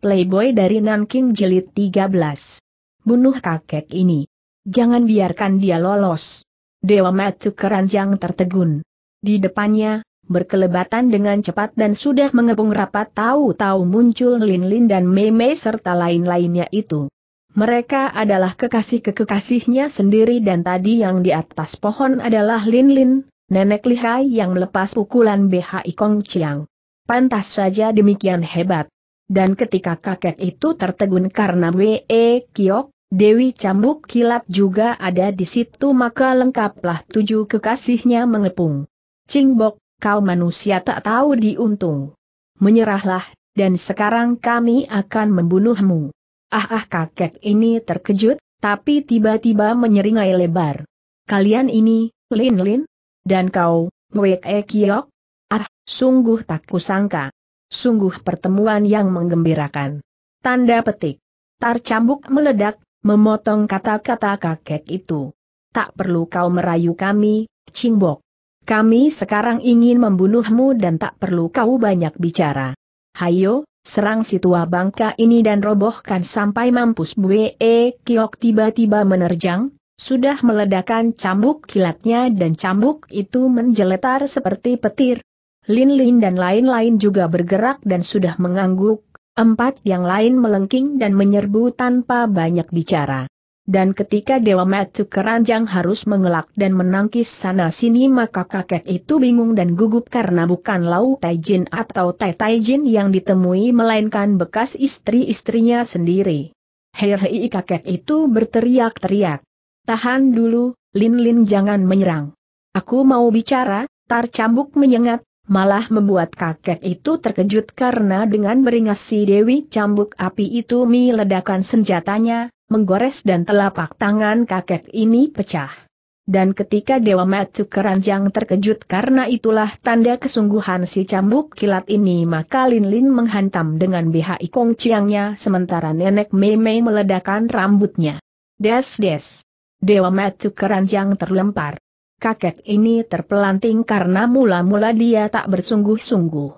Playboy dari Nanking Jelit 13. Bunuh kakek ini. Jangan biarkan dia lolos. Dewa Matsu keranjang tertegun. Di depannya, berkelebatan dengan cepat dan sudah mengepung rapat tahu-tahu muncul Lin-Lin dan Mei-Mei serta lain-lainnya itu. Mereka adalah kekasih-kekekasihnya sendiri dan tadi yang di atas pohon adalah Lin-Lin, nenek lihai yang melepas pukulan BHI Kong Chiang. Pantas saja demikian hebat dan ketika kakek itu tertegun karena W.E. Kiok, Dewi Cambuk Kilat juga ada di situ maka lengkaplah tujuh kekasihnya mengepung. Cingbok, kau manusia tak tahu diuntung. Menyerahlah, dan sekarang kami akan membunuhmu. Ah ah kakek ini terkejut, tapi tiba-tiba menyeringai lebar. Kalian ini, Lin Lin? Dan kau, Wek E Kiok? Ah, sungguh tak kusangka. Sungguh pertemuan yang menggembirakan. Tanda petik. Tarcambuk meledak, memotong kata-kata kakek itu. Tak perlu kau merayu kami, Cingbok. Kami sekarang ingin membunuhmu dan tak perlu kau banyak bicara. Hayo, serang si tua bangka ini dan robohkan sampai mampus Bwe e Kiok tiba-tiba menerjang, sudah meledakan cambuk kilatnya dan cambuk itu menjeletar seperti petir, Lin Lin dan lain-lain juga bergerak dan sudah mengangguk, empat yang lain melengking dan menyerbu tanpa banyak bicara. Dan ketika Dewa Matsu Keranjang harus mengelak dan menangkis sana-sini maka kakek itu bingung dan gugup karena bukan Lau Taijin atau Tai Jin yang ditemui melainkan bekas istri-istrinya sendiri. Hei hei kakek itu berteriak-teriak. Tahan dulu, Lin Lin jangan menyerang. Aku mau bicara, Tar Cambuk menyengat, malah membuat kakek itu terkejut karena dengan beringas si Dewi cambuk api itu meledakan senjatanya, menggores dan telapak tangan kakek ini pecah. Dan ketika Dewa Matsu Keranjang terkejut karena itulah tanda kesungguhan si cambuk kilat ini maka Lin Lin menghantam dengan BHI kong Chiangnya, sementara nenek Mei Mei meledakan rambutnya. Des des. Dewa Matsu Keranjang terlempar kakek ini terpelanting karena mula-mula dia tak bersungguh-sungguh.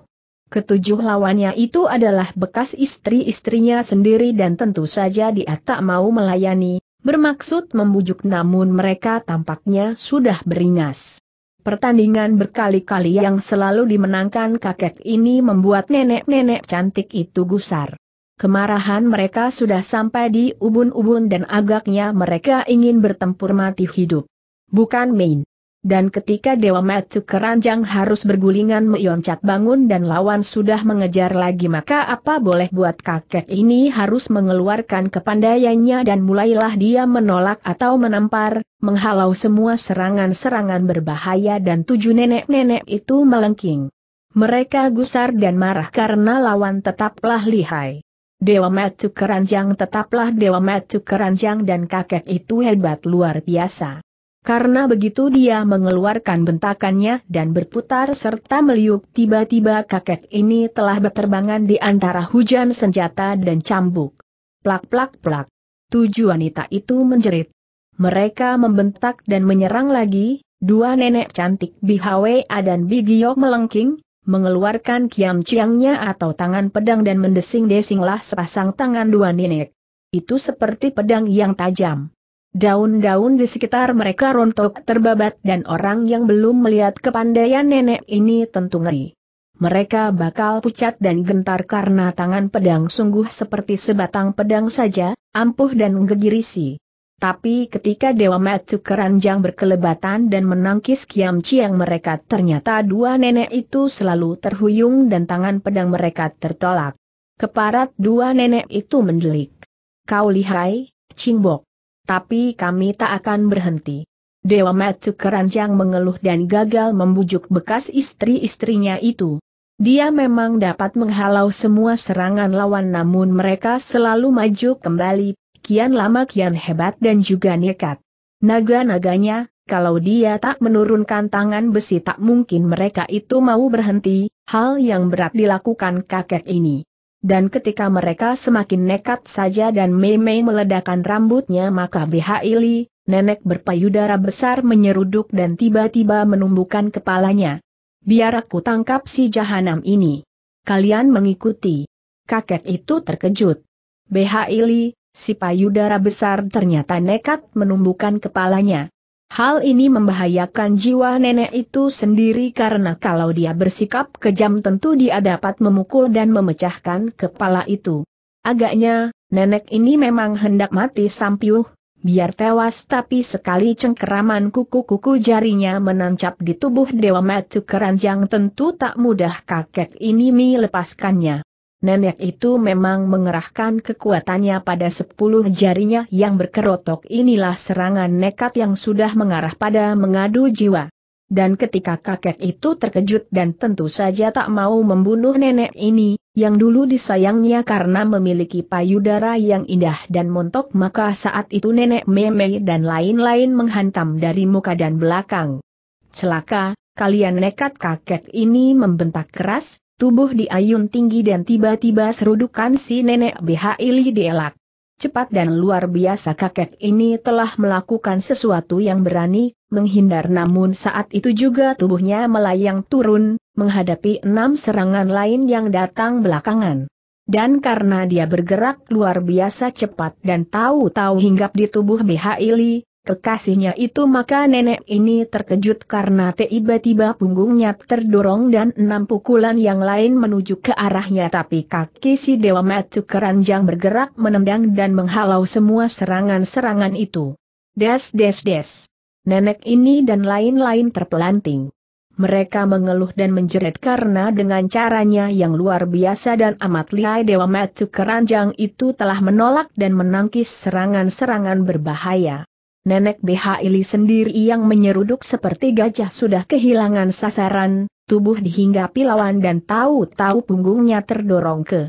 Ketujuh lawannya itu adalah bekas istri-istrinya sendiri dan tentu saja dia tak mau melayani, bermaksud membujuk namun mereka tampaknya sudah beringas. Pertandingan berkali-kali yang selalu dimenangkan kakek ini membuat nenek-nenek cantik itu gusar. Kemarahan mereka sudah sampai di ubun-ubun dan agaknya mereka ingin bertempur mati hidup. Bukan main. Dan ketika Dewa Matsu keranjang harus bergulingan meyoncat bangun dan lawan sudah mengejar lagi maka apa boleh buat kakek ini harus mengeluarkan kepandaiannya dan mulailah dia menolak atau menampar, menghalau semua serangan-serangan berbahaya dan tujuh nenek-nenek itu melengking. Mereka gusar dan marah karena lawan tetaplah lihai. Dewa Matsu keranjang tetaplah Dewa Matsu keranjang dan kakek itu hebat luar biasa. Karena begitu dia mengeluarkan bentakannya dan berputar serta meliuk tiba-tiba kakek ini telah berterbangan di antara hujan senjata dan cambuk. Plak-plak-plak. Tujuh wanita itu menjerit. Mereka membentak dan menyerang lagi, dua nenek cantik Bi A dan Bi Bigiyok melengking, mengeluarkan kiam ciangnya atau tangan pedang dan mendesing-desinglah sepasang tangan dua nenek. Itu seperti pedang yang tajam. Daun-daun di sekitar mereka rontok terbabat dan orang yang belum melihat kepandaian nenek ini tentu ngeri. Mereka bakal pucat dan gentar karena tangan pedang sungguh seperti sebatang pedang saja, ampuh dan gegirisi. Tapi ketika Dewa Matsu keranjang berkelebatan dan menangkis Kiam Chiang mereka ternyata dua nenek itu selalu terhuyung dan tangan pedang mereka tertolak. Keparat dua nenek itu mendelik. Kau lihai, Cingbok. Tapi kami tak akan berhenti. Dewa Matsu Keranjang mengeluh dan gagal membujuk bekas istri-istrinya itu. Dia memang dapat menghalau semua serangan lawan namun mereka selalu maju kembali, kian lama kian hebat dan juga nekat. Naga-naganya, kalau dia tak menurunkan tangan besi tak mungkin mereka itu mau berhenti, hal yang berat dilakukan kakek ini. Dan ketika mereka semakin nekat saja dan Mei Mei meledakan rambutnya maka Bihaili, nenek berpayudara besar menyeruduk dan tiba-tiba menumbuhkan kepalanya. Biar aku tangkap si jahanam ini. Kalian mengikuti. Kakek itu terkejut. Bihaili, si payudara besar ternyata nekat menumbuhkan kepalanya. Hal ini membahayakan jiwa nenek itu sendiri karena kalau dia bersikap kejam tentu dia dapat memukul dan memecahkan kepala itu. Agaknya, nenek ini memang hendak mati sampiuh, biar tewas tapi sekali cengkeraman kuku-kuku jarinya menancap di tubuh Dewa Matu Keranjang tentu tak mudah kakek ini melepaskannya nenek itu memang mengerahkan kekuatannya pada sepuluh jarinya yang berkerotok inilah serangan nekat yang sudah mengarah pada mengadu jiwa. Dan ketika kakek itu terkejut dan tentu saja tak mau membunuh nenek ini, yang dulu disayangnya karena memiliki payudara yang indah dan montok maka saat itu nenek meme dan lain-lain menghantam dari muka dan belakang. Celaka, kalian nekat kakek ini membentak keras, Tubuh diayun tinggi dan tiba-tiba serudukan si nenek BHI dielak. Cepat dan luar biasa kakek ini telah melakukan sesuatu yang berani, menghindar namun saat itu juga tubuhnya melayang turun, menghadapi enam serangan lain yang datang belakangan. Dan karena dia bergerak luar biasa cepat dan tahu-tahu hinggap di tubuh BHI kekasihnya itu maka nenek ini terkejut karena tiba-tiba punggungnya terdorong dan enam pukulan yang lain menuju ke arahnya tapi kaki si Dewa matu keranjang bergerak menendang dan menghalau semua serangan-serangan itu. Des des des. Nenek ini dan lain-lain terpelanting. Mereka mengeluh dan menjerit karena dengan caranya yang luar biasa dan amat lihai Dewa matu Keranjang itu telah menolak dan menangkis serangan-serangan berbahaya. Nenek Bhili sendiri yang menyeruduk seperti gajah sudah kehilangan sasaran, tubuh dihinggapi lawan dan tahu-tahu punggungnya terdorong ke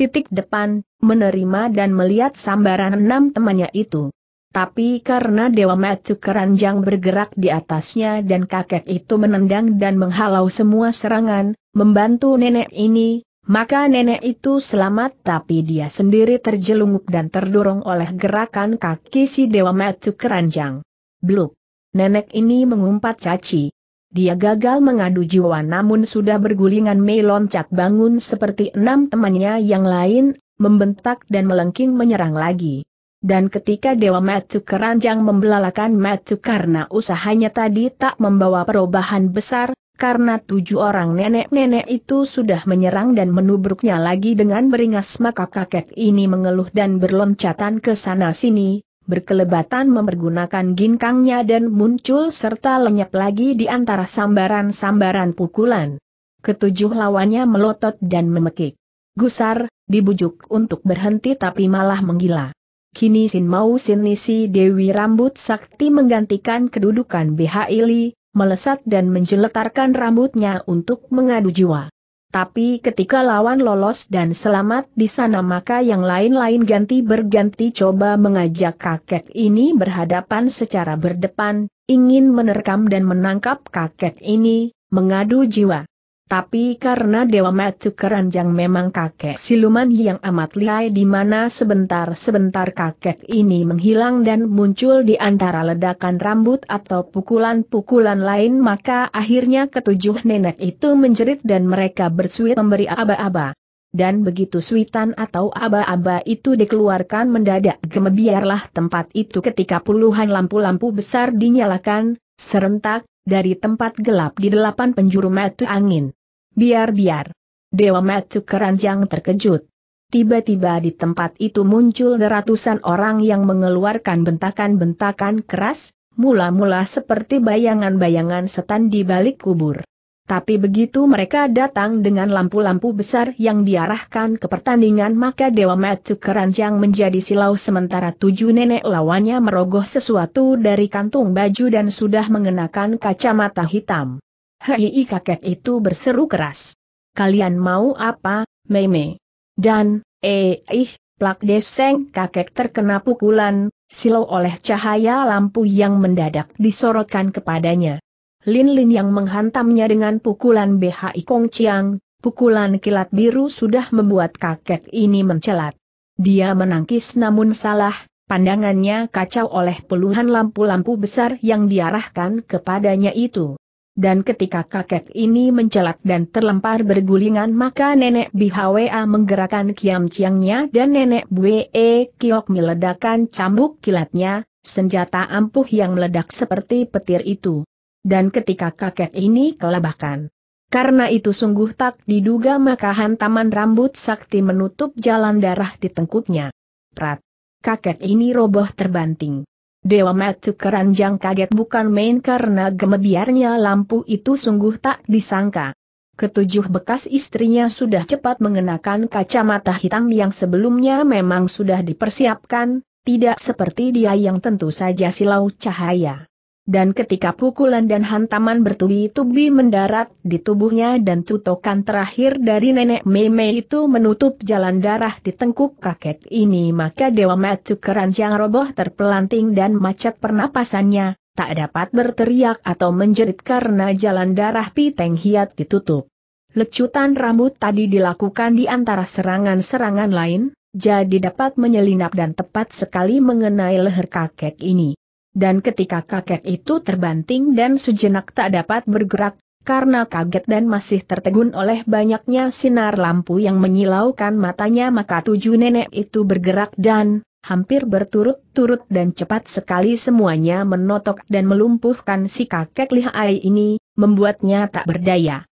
titik depan, menerima dan melihat sambaran enam temannya itu. Tapi karena Dewa Macu keranjang bergerak di atasnya dan kakek itu menendang dan menghalau semua serangan, membantu nenek ini, maka nenek itu selamat tapi dia sendiri terjelungup dan terdorong oleh gerakan kaki si Dewa Matsu Keranjang. Bluk. Nenek ini mengumpat caci. Dia gagal mengadu jiwa namun sudah bergulingan Mei loncat bangun seperti enam temannya yang lain, membentak dan melengking menyerang lagi. Dan ketika Dewa Matsu Keranjang membelalakan matuk karena usahanya tadi tak membawa perubahan besar, karena tujuh orang nenek-nenek itu sudah menyerang dan menubruknya lagi dengan beringas maka kakek ini mengeluh dan berloncatan ke sana-sini, berkelebatan mempergunakan ginkangnya dan muncul serta lenyap lagi di antara sambaran-sambaran pukulan. Ketujuh lawannya melotot dan memekik. Gusar, dibujuk untuk berhenti tapi malah menggila. Kini Sin Mau Sin Nisi Dewi Rambut Sakti menggantikan kedudukan BHI Li, melesat dan menjeletarkan rambutnya untuk mengadu jiwa. Tapi ketika lawan lolos dan selamat di sana maka yang lain-lain ganti berganti coba mengajak kakek ini berhadapan secara berdepan, ingin menerkam dan menangkap kakek ini, mengadu jiwa. Tapi karena Dewa Matsu Keranjang memang kakek siluman yang amat liai di mana sebentar-sebentar kakek ini menghilang dan muncul di antara ledakan rambut atau pukulan-pukulan lain maka akhirnya ketujuh nenek itu menjerit dan mereka bersuit memberi aba-aba. Dan begitu suitan atau aba-aba itu dikeluarkan mendadak gemebiarlah tempat itu ketika puluhan lampu-lampu besar dinyalakan, serentak, dari tempat gelap di delapan penjuru metu angin. Biar-biar. Dewa Matsu keranjang terkejut. Tiba-tiba di tempat itu muncul ratusan orang yang mengeluarkan bentakan-bentakan keras, mula-mula seperti bayangan-bayangan setan di balik kubur. Tapi begitu mereka datang dengan lampu-lampu besar yang diarahkan ke pertandingan maka Dewa Matsu Keranjang menjadi silau sementara tujuh nenek lawannya merogoh sesuatu dari kantung baju dan sudah mengenakan kacamata hitam. Hei kakek itu berseru keras. Kalian mau apa, Meme? Dan, eh, ih, plak deseng kakek terkena pukulan, silau oleh cahaya lampu yang mendadak disorotkan kepadanya. Lin Lin yang menghantamnya dengan pukulan BHI Kong Chiang, pukulan kilat biru sudah membuat kakek ini mencelat. Dia menangkis namun salah, pandangannya kacau oleh puluhan lampu-lampu besar yang diarahkan kepadanya itu dan ketika kakek ini mencelak dan terlempar bergulingan maka nenek Bihwa menggerakkan kiam ciangnya dan nenek Bwe Kiok meledakkan cambuk kilatnya, senjata ampuh yang meledak seperti petir itu. Dan ketika kakek ini kelabakan. Karena itu sungguh tak diduga maka hantaman rambut sakti menutup jalan darah di tengkuknya. Prat. Kakek ini roboh terbanting. Dewa Metu Keranjang kaget bukan main karena gemebiarnya lampu itu sungguh tak disangka. Ketujuh bekas istrinya sudah cepat mengenakan kacamata hitam yang sebelumnya memang sudah dipersiapkan, tidak seperti dia yang tentu saja silau cahaya dan ketika pukulan dan hantaman bertubi-tubi mendarat di tubuhnya dan cutokan terakhir dari nenek Meme itu menutup jalan darah di tengkuk kakek ini maka Dewa Matsu keranjang roboh terpelanting dan macet pernapasannya, tak dapat berteriak atau menjerit karena jalan darah Piteng Hiat ditutup. Lecutan rambut tadi dilakukan di antara serangan-serangan lain, jadi dapat menyelinap dan tepat sekali mengenai leher kakek ini dan ketika kakek itu terbanting dan sejenak tak dapat bergerak, karena kaget dan masih tertegun oleh banyaknya sinar lampu yang menyilaukan matanya maka tujuh nenek itu bergerak dan, hampir berturut-turut dan cepat sekali semuanya menotok dan melumpuhkan si kakek lihai ini, membuatnya tak berdaya.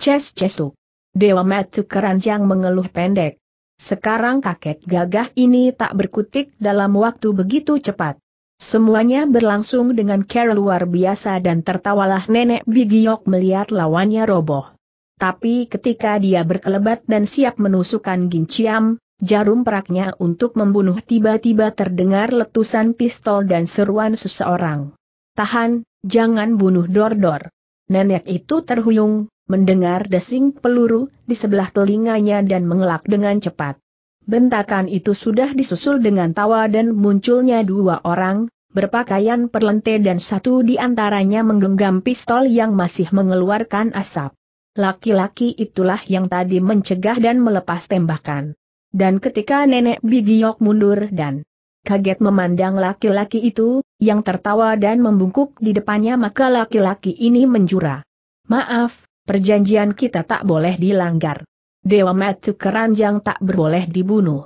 ces cesu. Dewa Matu Keranjang mengeluh pendek. Sekarang kakek gagah ini tak berkutik dalam waktu begitu cepat. Semuanya berlangsung dengan care luar biasa dan tertawalah nenek Bigiok melihat lawannya roboh. Tapi ketika dia berkelebat dan siap menusukkan Ginciam, jarum peraknya untuk membunuh tiba-tiba terdengar letusan pistol dan seruan seseorang. Tahan, jangan bunuh Dordor. Nenek itu terhuyung, mendengar desing peluru di sebelah telinganya dan mengelak dengan cepat. Bentakan itu sudah disusul dengan tawa dan munculnya dua orang, berpakaian perlente dan satu di antaranya menggenggam pistol yang masih mengeluarkan asap. Laki-laki itulah yang tadi mencegah dan melepas tembakan. Dan ketika nenek Bigiok mundur dan kaget memandang laki-laki itu, yang tertawa dan membungkuk di depannya maka laki-laki ini menjura. Maaf, perjanjian kita tak boleh dilanggar. Dewa Matu Keranjang tak berboleh dibunuh.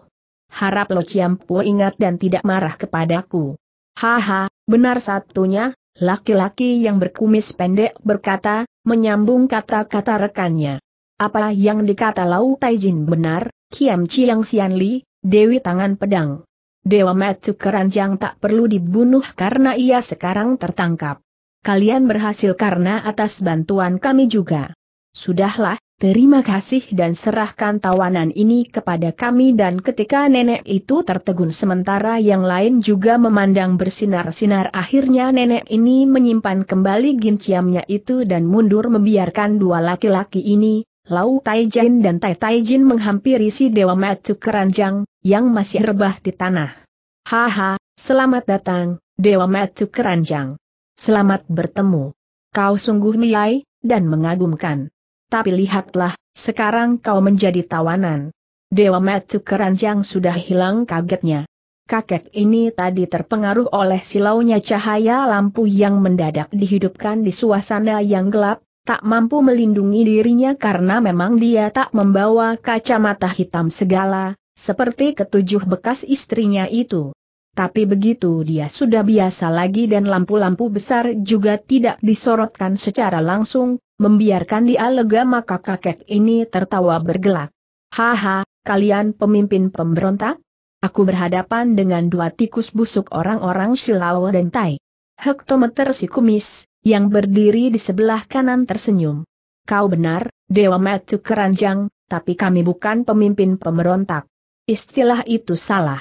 Harap Lo Ciampu ingat dan tidak marah kepadaku. Haha, benar satunya, laki-laki yang berkumis pendek berkata, menyambung kata-kata rekannya. Apa yang dikata Lau Taijin benar, Kiam Chiang Sian Li, Dewi Tangan Pedang. Dewa Matu Keranjang tak perlu dibunuh karena ia sekarang tertangkap. Kalian berhasil karena atas bantuan kami juga. Sudahlah, Terima kasih dan serahkan tawanan ini kepada kami dan ketika nenek itu tertegun sementara yang lain juga memandang bersinar-sinar akhirnya nenek ini menyimpan kembali ginciamnya itu dan mundur membiarkan dua laki-laki ini, Lau Taijin dan Tai Taijin menghampiri si Dewa Matsu Keranjang, yang masih rebah di tanah. Haha, selamat datang, Dewa Matsu Keranjang. Selamat bertemu. Kau sungguh nilai, dan mengagumkan tapi lihatlah, sekarang kau menjadi tawanan. Dewa Matsu Keranjang sudah hilang kagetnya. Kakek ini tadi terpengaruh oleh silaunya cahaya lampu yang mendadak dihidupkan di suasana yang gelap, tak mampu melindungi dirinya karena memang dia tak membawa kacamata hitam segala, seperti ketujuh bekas istrinya itu tapi begitu dia sudah biasa lagi dan lampu-lampu besar juga tidak disorotkan secara langsung, membiarkan dia lega maka kakek ini tertawa bergelak. Haha, kalian pemimpin pemberontak? Aku berhadapan dengan dua tikus busuk orang-orang Silawa dan Tai. Hektometer si kumis, yang berdiri di sebelah kanan tersenyum. Kau benar, Dewa Metu Keranjang, tapi kami bukan pemimpin pemberontak. Istilah itu salah.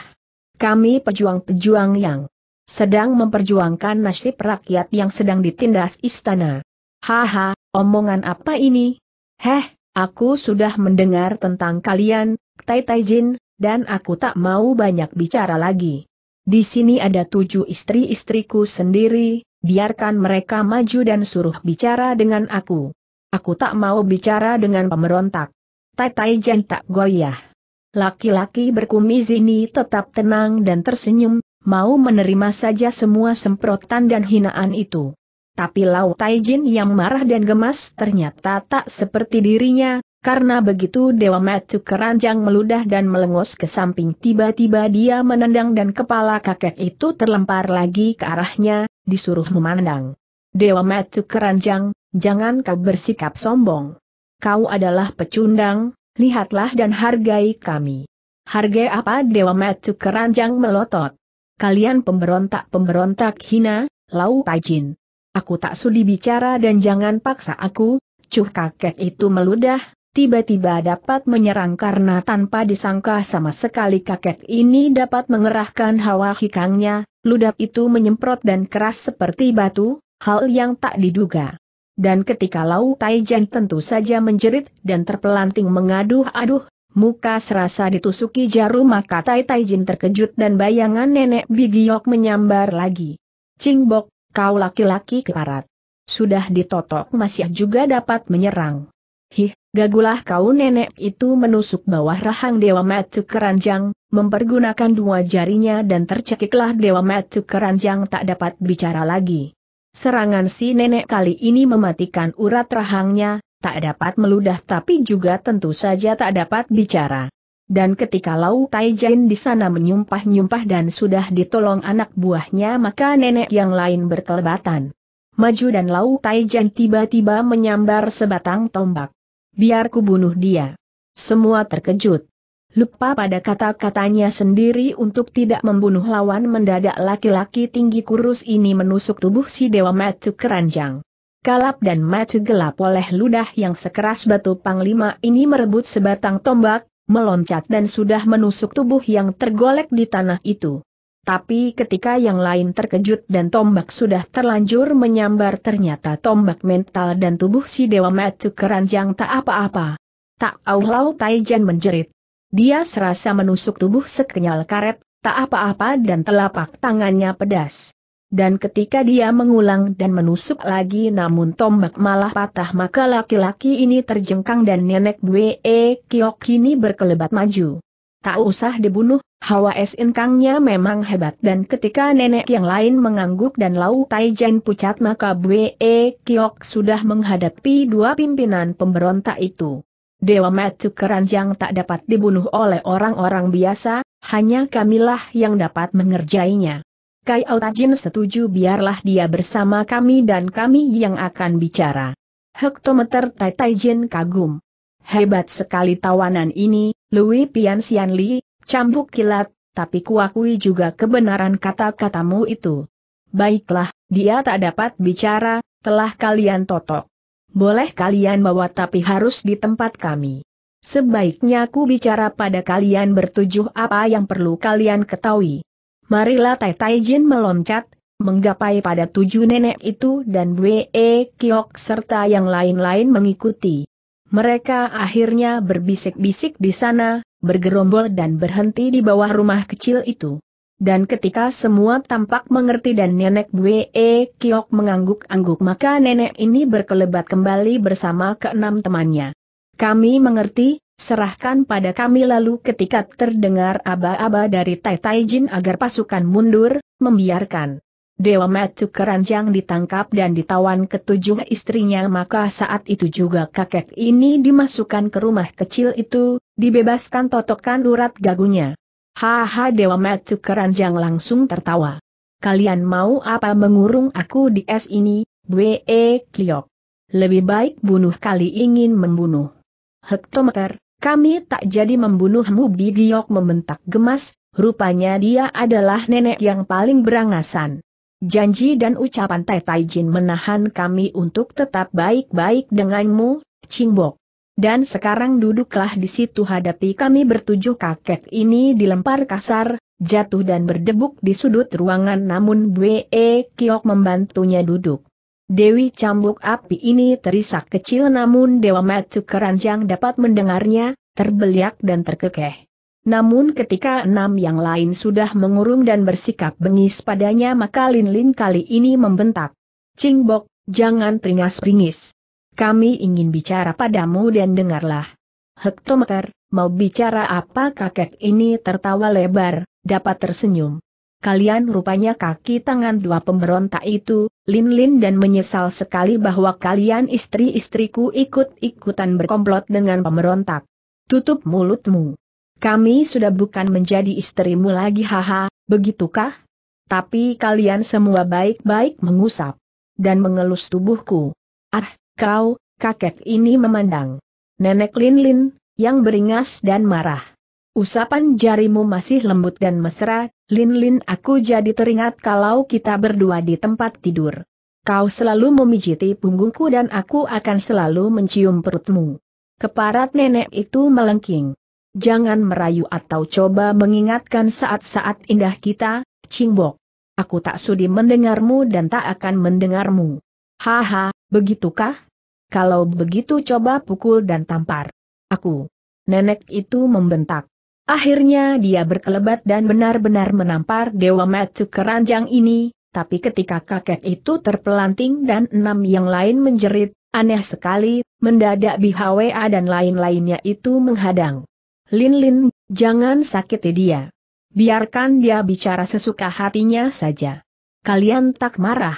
Kami pejuang-pejuang yang sedang memperjuangkan nasib rakyat yang sedang ditindas istana. Haha, omongan apa ini? Heh, aku sudah mendengar tentang kalian, Tai Tai Jin, dan aku tak mau banyak bicara lagi. Di sini ada tujuh istri-istriku sendiri, biarkan mereka maju dan suruh bicara dengan aku. Aku tak mau bicara dengan pemberontak. Tai Tai Jin tak goyah. Laki-laki berkumis ini tetap tenang dan tersenyum, mau menerima saja semua semprotan dan hinaan itu. Tapi Lao Taijin yang marah dan gemas ternyata tak seperti dirinya, karena begitu Dewa Matu keranjang meludah dan melengos ke samping tiba-tiba dia menendang dan kepala kakek itu terlempar lagi ke arahnya, disuruh memandang. Dewa Matu keranjang, jangan kau bersikap sombong. Kau adalah pecundang, Lihatlah dan hargai kami. Harga apa Dewa Metu keranjang melotot? Kalian pemberontak-pemberontak hina, lau tajin. Aku tak sudi bicara dan jangan paksa aku, cuh kakek itu meludah, tiba-tiba dapat menyerang karena tanpa disangka sama sekali kakek ini dapat mengerahkan hawa hikangnya, ludah itu menyemprot dan keras seperti batu, hal yang tak diduga dan ketika Lau Taijan tentu saja menjerit dan terpelanting mengaduh-aduh, muka serasa ditusuki jarum maka Tai Taijin terkejut dan bayangan nenek Bigiok menyambar lagi. Cingbok, kau laki-laki keparat. Sudah ditotok masih juga dapat menyerang. Hih, gagulah kau nenek itu menusuk bawah rahang Dewa Matu Keranjang, mempergunakan dua jarinya dan tercekiklah Dewa Matu Keranjang tak dapat bicara lagi. Serangan si nenek kali ini mematikan urat rahangnya, tak dapat meludah tapi juga tentu saja tak dapat bicara. Dan ketika Lau Taijin di sana menyumpah-nyumpah dan sudah ditolong anak buahnya maka nenek yang lain berkelebatan. Maju dan Lau Taijin tiba-tiba menyambar sebatang tombak. Biar ku bunuh dia. Semua terkejut. Lupa pada kata-katanya sendiri untuk tidak membunuh lawan mendadak laki-laki tinggi kurus ini menusuk tubuh si Dewa Macu keranjang. Kalap dan Macu gelap oleh ludah yang sekeras batu panglima ini merebut sebatang tombak, meloncat dan sudah menusuk tubuh yang tergolek di tanah itu. Tapi ketika yang lain terkejut dan tombak sudah terlanjur menyambar ternyata tombak mental dan tubuh si Dewa Macu keranjang tak apa-apa. Tak aulau Taijan menjerit. Dia serasa menusuk tubuh sekenyal karet, tak apa-apa dan telapak tangannya pedas. Dan ketika dia mengulang dan menusuk lagi namun tombak malah patah maka laki-laki ini terjengkang dan nenek Dwe Kiok kini berkelebat maju. Tak usah dibunuh, Hawa Es Inkangnya memang hebat dan ketika nenek yang lain mengangguk dan Lau Tai pucat maka Bwe Kiok sudah menghadapi dua pimpinan pemberontak itu. Dewa Matu Keranjang tak dapat dibunuh oleh orang-orang biasa, hanya kamilah yang dapat mengerjainya. Kai Autajin setuju biarlah dia bersama kami dan kami yang akan bicara. Hektometer Tai Taijin kagum. Hebat sekali tawanan ini, Louis Pian Sian Li, cambuk kilat, tapi kuakui juga kebenaran kata-katamu itu. Baiklah, dia tak dapat bicara, telah kalian totok boleh kalian bawa tapi harus di tempat kami. Sebaiknya aku bicara pada kalian bertujuh apa yang perlu kalian ketahui. Marilah Tai Tai Jin meloncat, menggapai pada tujuh nenek itu dan Wee e Kiok serta yang lain-lain mengikuti. Mereka akhirnya berbisik-bisik di sana, bergerombol dan berhenti di bawah rumah kecil itu. Dan ketika semua tampak mengerti dan nenek Bwe Kiok mengangguk-angguk maka nenek ini berkelebat kembali bersama keenam temannya. Kami mengerti, serahkan pada kami lalu ketika terdengar aba-aba dari Tai Tai Jin agar pasukan mundur, membiarkan. Dewa Matu Keranjang ditangkap dan ditawan ketujuh istrinya maka saat itu juga kakek ini dimasukkan ke rumah kecil itu, dibebaskan totokan urat gagunya. Haha Dewa Metu Keranjang langsung tertawa. Kalian mau apa mengurung aku di es ini, Bwe eh, Kliok? Lebih baik bunuh kali ingin membunuh. Hektometer, kami tak jadi membunuhmu Bidiok membentak gemas, rupanya dia adalah nenek yang paling berangasan. Janji dan ucapan Tai Jin menahan kami untuk tetap baik-baik denganmu, Cingbok. Dan sekarang duduklah di situ hadapi kami bertujuh kakek ini dilempar kasar, jatuh dan berdebuk di sudut ruangan namun Bwe Kiok membantunya duduk. Dewi cambuk api ini terisak kecil namun Dewa Matsu Keranjang dapat mendengarnya, terbeliak dan terkekeh. Namun ketika enam yang lain sudah mengurung dan bersikap bengis padanya maka Lin Lin kali ini membentak. Cingbok, jangan peringas-pringis kami ingin bicara padamu dan dengarlah. Hektometer, mau bicara apa kakek ini tertawa lebar, dapat tersenyum. Kalian rupanya kaki tangan dua pemberontak itu, Lin-Lin dan menyesal sekali bahwa kalian istri-istriku ikut-ikutan berkomplot dengan pemberontak. Tutup mulutmu. Kami sudah bukan menjadi istrimu lagi haha, begitukah? Tapi kalian semua baik-baik mengusap dan mengelus tubuhku. Ah, Kau, kakek ini memandang. Nenek Lin Lin, yang beringas dan marah. Usapan jarimu masih lembut dan mesra, Lin Lin aku jadi teringat kalau kita berdua di tempat tidur. Kau selalu memijiti punggungku dan aku akan selalu mencium perutmu. Keparat nenek itu melengking. Jangan merayu atau coba mengingatkan saat-saat indah kita, Cingbok. Aku tak sudi mendengarmu dan tak akan mendengarmu. Haha, begitukah? Kalau begitu coba pukul dan tampar. Aku. Nenek itu membentak. Akhirnya dia berkelebat dan benar-benar menampar Dewa Matsu keranjang ini, tapi ketika kakek itu terpelanting dan enam yang lain menjerit, aneh sekali, mendadak BHWA dan lain-lainnya itu menghadang. Lin Lin, jangan sakiti dia. Biarkan dia bicara sesuka hatinya saja. Kalian tak marah.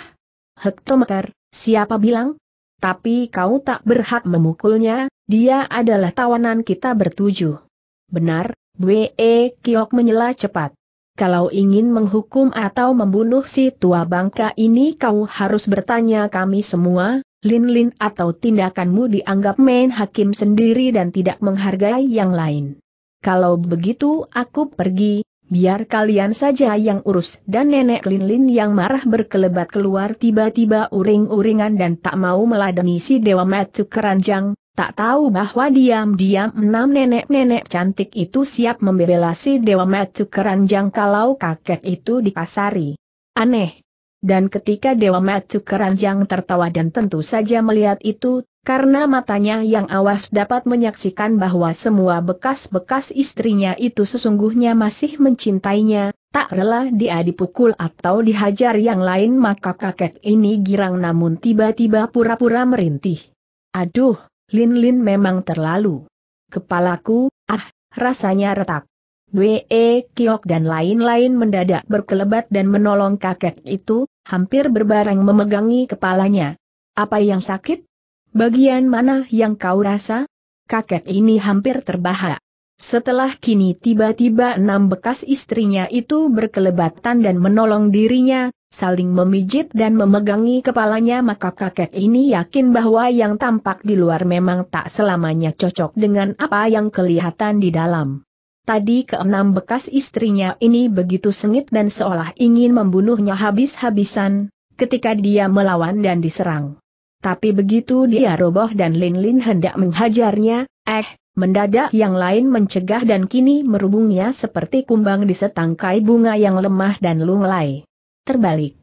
Hektometer, siapa bilang? tapi kau tak berhak memukulnya, dia adalah tawanan kita bertujuh. Benar, Bwe Kiok menyela cepat. Kalau ingin menghukum atau membunuh si tua bangka ini kau harus bertanya kami semua, Lin-lin atau tindakanmu dianggap main hakim sendiri dan tidak menghargai yang lain. Kalau begitu aku pergi, biar kalian saja yang urus dan nenek lin -lin yang marah berkelebat keluar tiba-tiba uring-uringan dan tak mau meladeni si Dewa Macu Keranjang, tak tahu bahwa diam-diam enam nenek-nenek cantik itu siap membela si Dewa Macu Keranjang kalau kakek itu dipasari Aneh. Dan ketika Dewa Macu Keranjang tertawa dan tentu saja melihat itu, karena matanya yang awas dapat menyaksikan bahwa semua bekas-bekas istrinya itu sesungguhnya masih mencintainya, tak rela dia dipukul atau dihajar yang lain maka kakek ini girang namun tiba-tiba pura-pura merintih. Aduh, Lin Lin memang terlalu. Kepalaku, ah, rasanya retak. Wee, Kiok dan lain-lain mendadak berkelebat dan menolong kakek itu, hampir berbareng memegangi kepalanya. Apa yang sakit? Bagian mana yang kau rasa? Kakek ini hampir terbahak. Setelah kini tiba-tiba enam bekas istrinya itu berkelebatan dan menolong dirinya, saling memijit dan memegangi kepalanya maka kakek ini yakin bahwa yang tampak di luar memang tak selamanya cocok dengan apa yang kelihatan di dalam. Tadi keenam bekas istrinya ini begitu sengit dan seolah ingin membunuhnya habis-habisan, ketika dia melawan dan diserang. Tapi begitu dia roboh dan Lin Lin hendak menghajarnya, eh, mendadak yang lain mencegah dan kini merubungnya seperti kumbang di setangkai bunga yang lemah dan lunglai. Terbalik.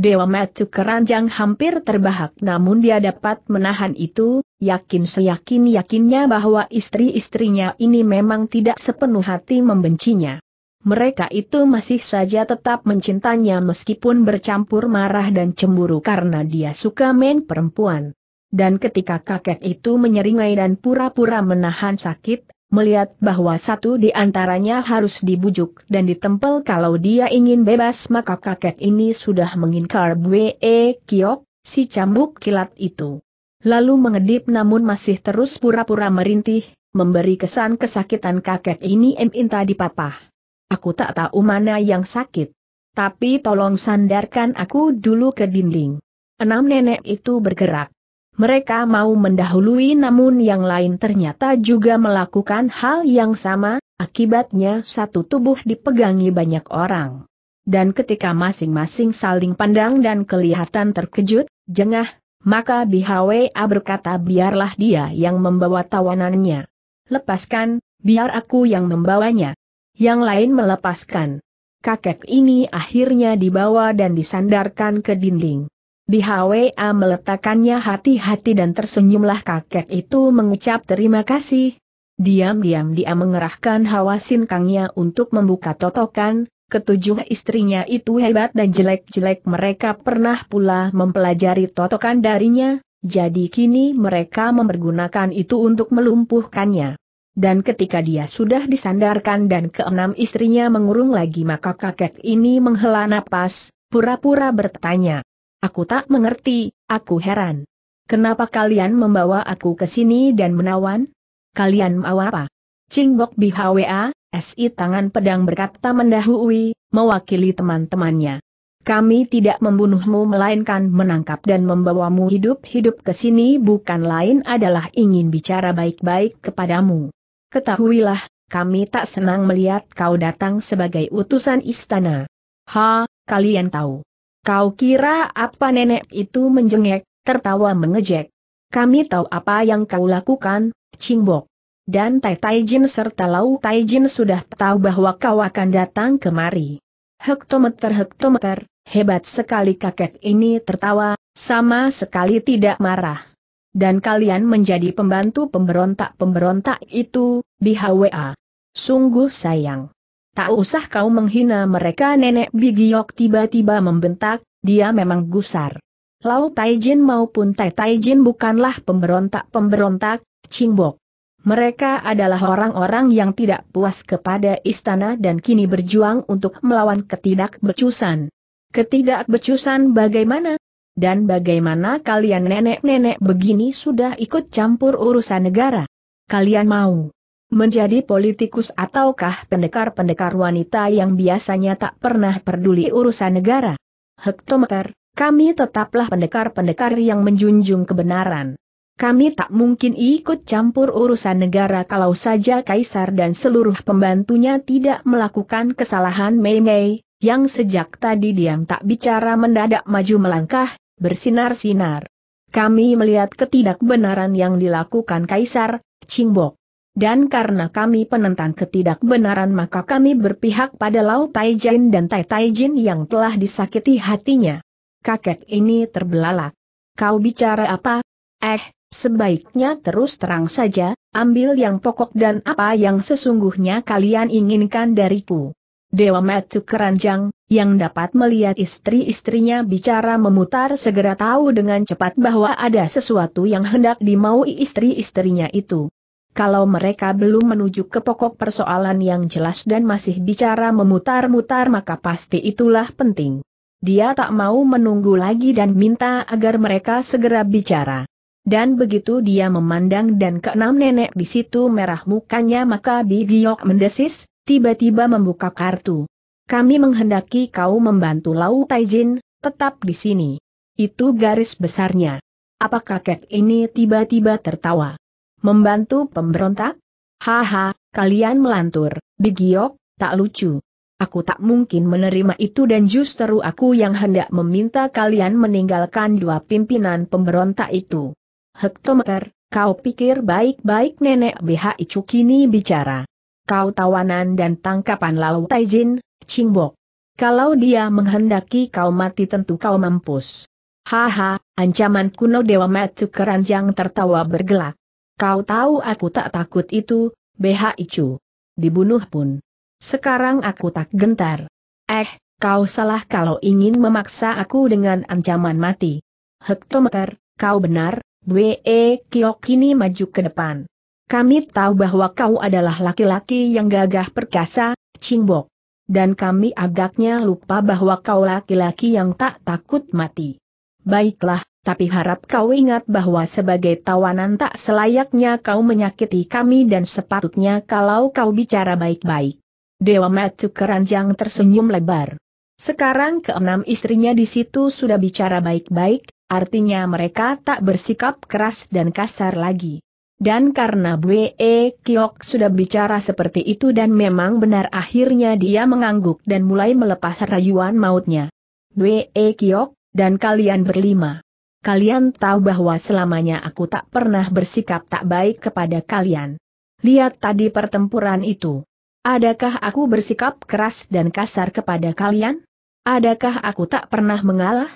Dewa Matu keranjang hampir terbahak namun dia dapat menahan itu, yakin seyakin-yakinnya bahwa istri-istrinya ini memang tidak sepenuh hati membencinya mereka itu masih saja tetap mencintanya meskipun bercampur marah dan cemburu karena dia suka main perempuan. Dan ketika kakek itu menyeringai dan pura-pura menahan sakit, melihat bahwa satu di antaranya harus dibujuk dan ditempel kalau dia ingin bebas maka kakek ini sudah menginkar Bwe e Kiok, si cambuk kilat itu. Lalu mengedip namun masih terus pura-pura merintih, memberi kesan kesakitan kakek ini eminta dipapah. Aku tak tahu mana yang sakit. Tapi tolong sandarkan aku dulu ke dinding. Enam nenek itu bergerak. Mereka mau mendahului namun yang lain ternyata juga melakukan hal yang sama, akibatnya satu tubuh dipegangi banyak orang. Dan ketika masing-masing saling pandang dan kelihatan terkejut, jengah, maka Bihwa berkata biarlah dia yang membawa tawanannya. Lepaskan, biar aku yang membawanya yang lain melepaskan. Kakek ini akhirnya dibawa dan disandarkan ke dinding. Di HWA meletakkannya hati-hati dan tersenyumlah kakek itu mengucap terima kasih. Diam-diam dia mengerahkan hawa sinkangnya untuk membuka totokan, ketujuh istrinya itu hebat dan jelek-jelek mereka pernah pula mempelajari totokan darinya, jadi kini mereka mempergunakan itu untuk melumpuhkannya dan ketika dia sudah disandarkan dan keenam istrinya mengurung lagi maka kakek ini menghela napas, pura-pura bertanya. Aku tak mengerti, aku heran. Kenapa kalian membawa aku ke sini dan menawan? Kalian mau apa? Cingbok BHWA, SI tangan pedang berkata mendahului, mewakili teman-temannya. Kami tidak membunuhmu melainkan menangkap dan membawamu hidup-hidup ke sini bukan lain adalah ingin bicara baik-baik kepadamu. Ketahuilah, kami tak senang melihat kau datang sebagai utusan istana. Ha, kalian tahu. Kau kira apa nenek itu menjengek, tertawa mengejek. Kami tahu apa yang kau lakukan, Cingbok. Dan Tai Tai Jin serta Lau Tai Jin sudah tahu bahwa kau akan datang kemari. Hektometer-hektometer, hebat sekali kakek ini tertawa, sama sekali tidak marah dan kalian menjadi pembantu pemberontak-pemberontak itu, BHWA. Sungguh sayang. Tak usah kau menghina mereka nenek Bigiok tiba-tiba membentak, dia memang gusar. Lau Taijin maupun Tai Taijin bukanlah pemberontak-pemberontak, Cingbok. Mereka adalah orang-orang yang tidak puas kepada istana dan kini berjuang untuk melawan ketidakbecusan. Ketidakbecusan bagaimana? Dan bagaimana kalian nenek-nenek begini sudah ikut campur urusan negara? Kalian mau menjadi politikus ataukah pendekar-pendekar wanita yang biasanya tak pernah peduli urusan negara? Hektometer, kami tetaplah pendekar-pendekar yang menjunjung kebenaran. Kami tak mungkin ikut campur urusan negara kalau saja Kaisar dan seluruh pembantunya tidak melakukan kesalahan Mei-Mei, yang sejak tadi diam tak bicara mendadak maju melangkah, bersinar-sinar. Kami melihat ketidakbenaran yang dilakukan Kaisar, Cingbok. Dan karena kami penentang ketidakbenaran maka kami berpihak pada Lao Taijin dan Tai Taijin yang telah disakiti hatinya. Kakek ini terbelalak. Kau bicara apa? Eh, sebaiknya terus terang saja, ambil yang pokok dan apa yang sesungguhnya kalian inginkan dariku. Dewa Metu Keranjang, yang dapat melihat istri-istrinya bicara memutar segera tahu dengan cepat bahwa ada sesuatu yang hendak dimaui istri-istrinya itu. Kalau mereka belum menuju ke pokok persoalan yang jelas dan masih bicara memutar-mutar maka pasti itulah penting. Dia tak mau menunggu lagi dan minta agar mereka segera bicara. Dan begitu dia memandang dan keenam nenek di situ merah mukanya maka Bigiok mendesis, tiba-tiba membuka kartu. Kami menghendaki kau membantu Lau Taijin, tetap di sini. Itu garis besarnya. Apa kakek ini tiba-tiba tertawa? Membantu pemberontak? Haha, kalian melantur, digiok, tak lucu. Aku tak mungkin menerima itu dan justru aku yang hendak meminta kalian meninggalkan dua pimpinan pemberontak itu. Hektometer, kau pikir baik-baik nenek BHI Cukini bicara kau tawanan dan tangkapan laut Taijin, Cingbok. Kalau dia menghendaki kau mati tentu kau mampus. Haha, ancaman kuno Dewa Matsu Keranjang tertawa bergelak. Kau tahu aku tak takut itu, BH Icu. Dibunuh pun. Sekarang aku tak gentar. Eh, kau salah kalau ingin memaksa aku dengan ancaman mati. Hektometer, kau benar, BE Kiok kini maju ke depan. Kami tahu bahwa kau adalah laki-laki yang gagah perkasa, Cimbok. Dan kami agaknya lupa bahwa kau laki-laki yang tak takut mati. Baiklah, tapi harap kau ingat bahwa sebagai tawanan tak selayaknya kau menyakiti kami dan sepatutnya kalau kau bicara baik-baik. Dewa Matsu Keranjang tersenyum lebar. Sekarang keenam istrinya di situ sudah bicara baik-baik, artinya mereka tak bersikap keras dan kasar lagi. Dan karena Bwe Kiok sudah bicara seperti itu dan memang benar akhirnya dia mengangguk dan mulai melepas rayuan mautnya. Bwe Kiok, dan kalian berlima. Kalian tahu bahwa selamanya aku tak pernah bersikap tak baik kepada kalian. Lihat tadi pertempuran itu. Adakah aku bersikap keras dan kasar kepada kalian? Adakah aku tak pernah mengalah?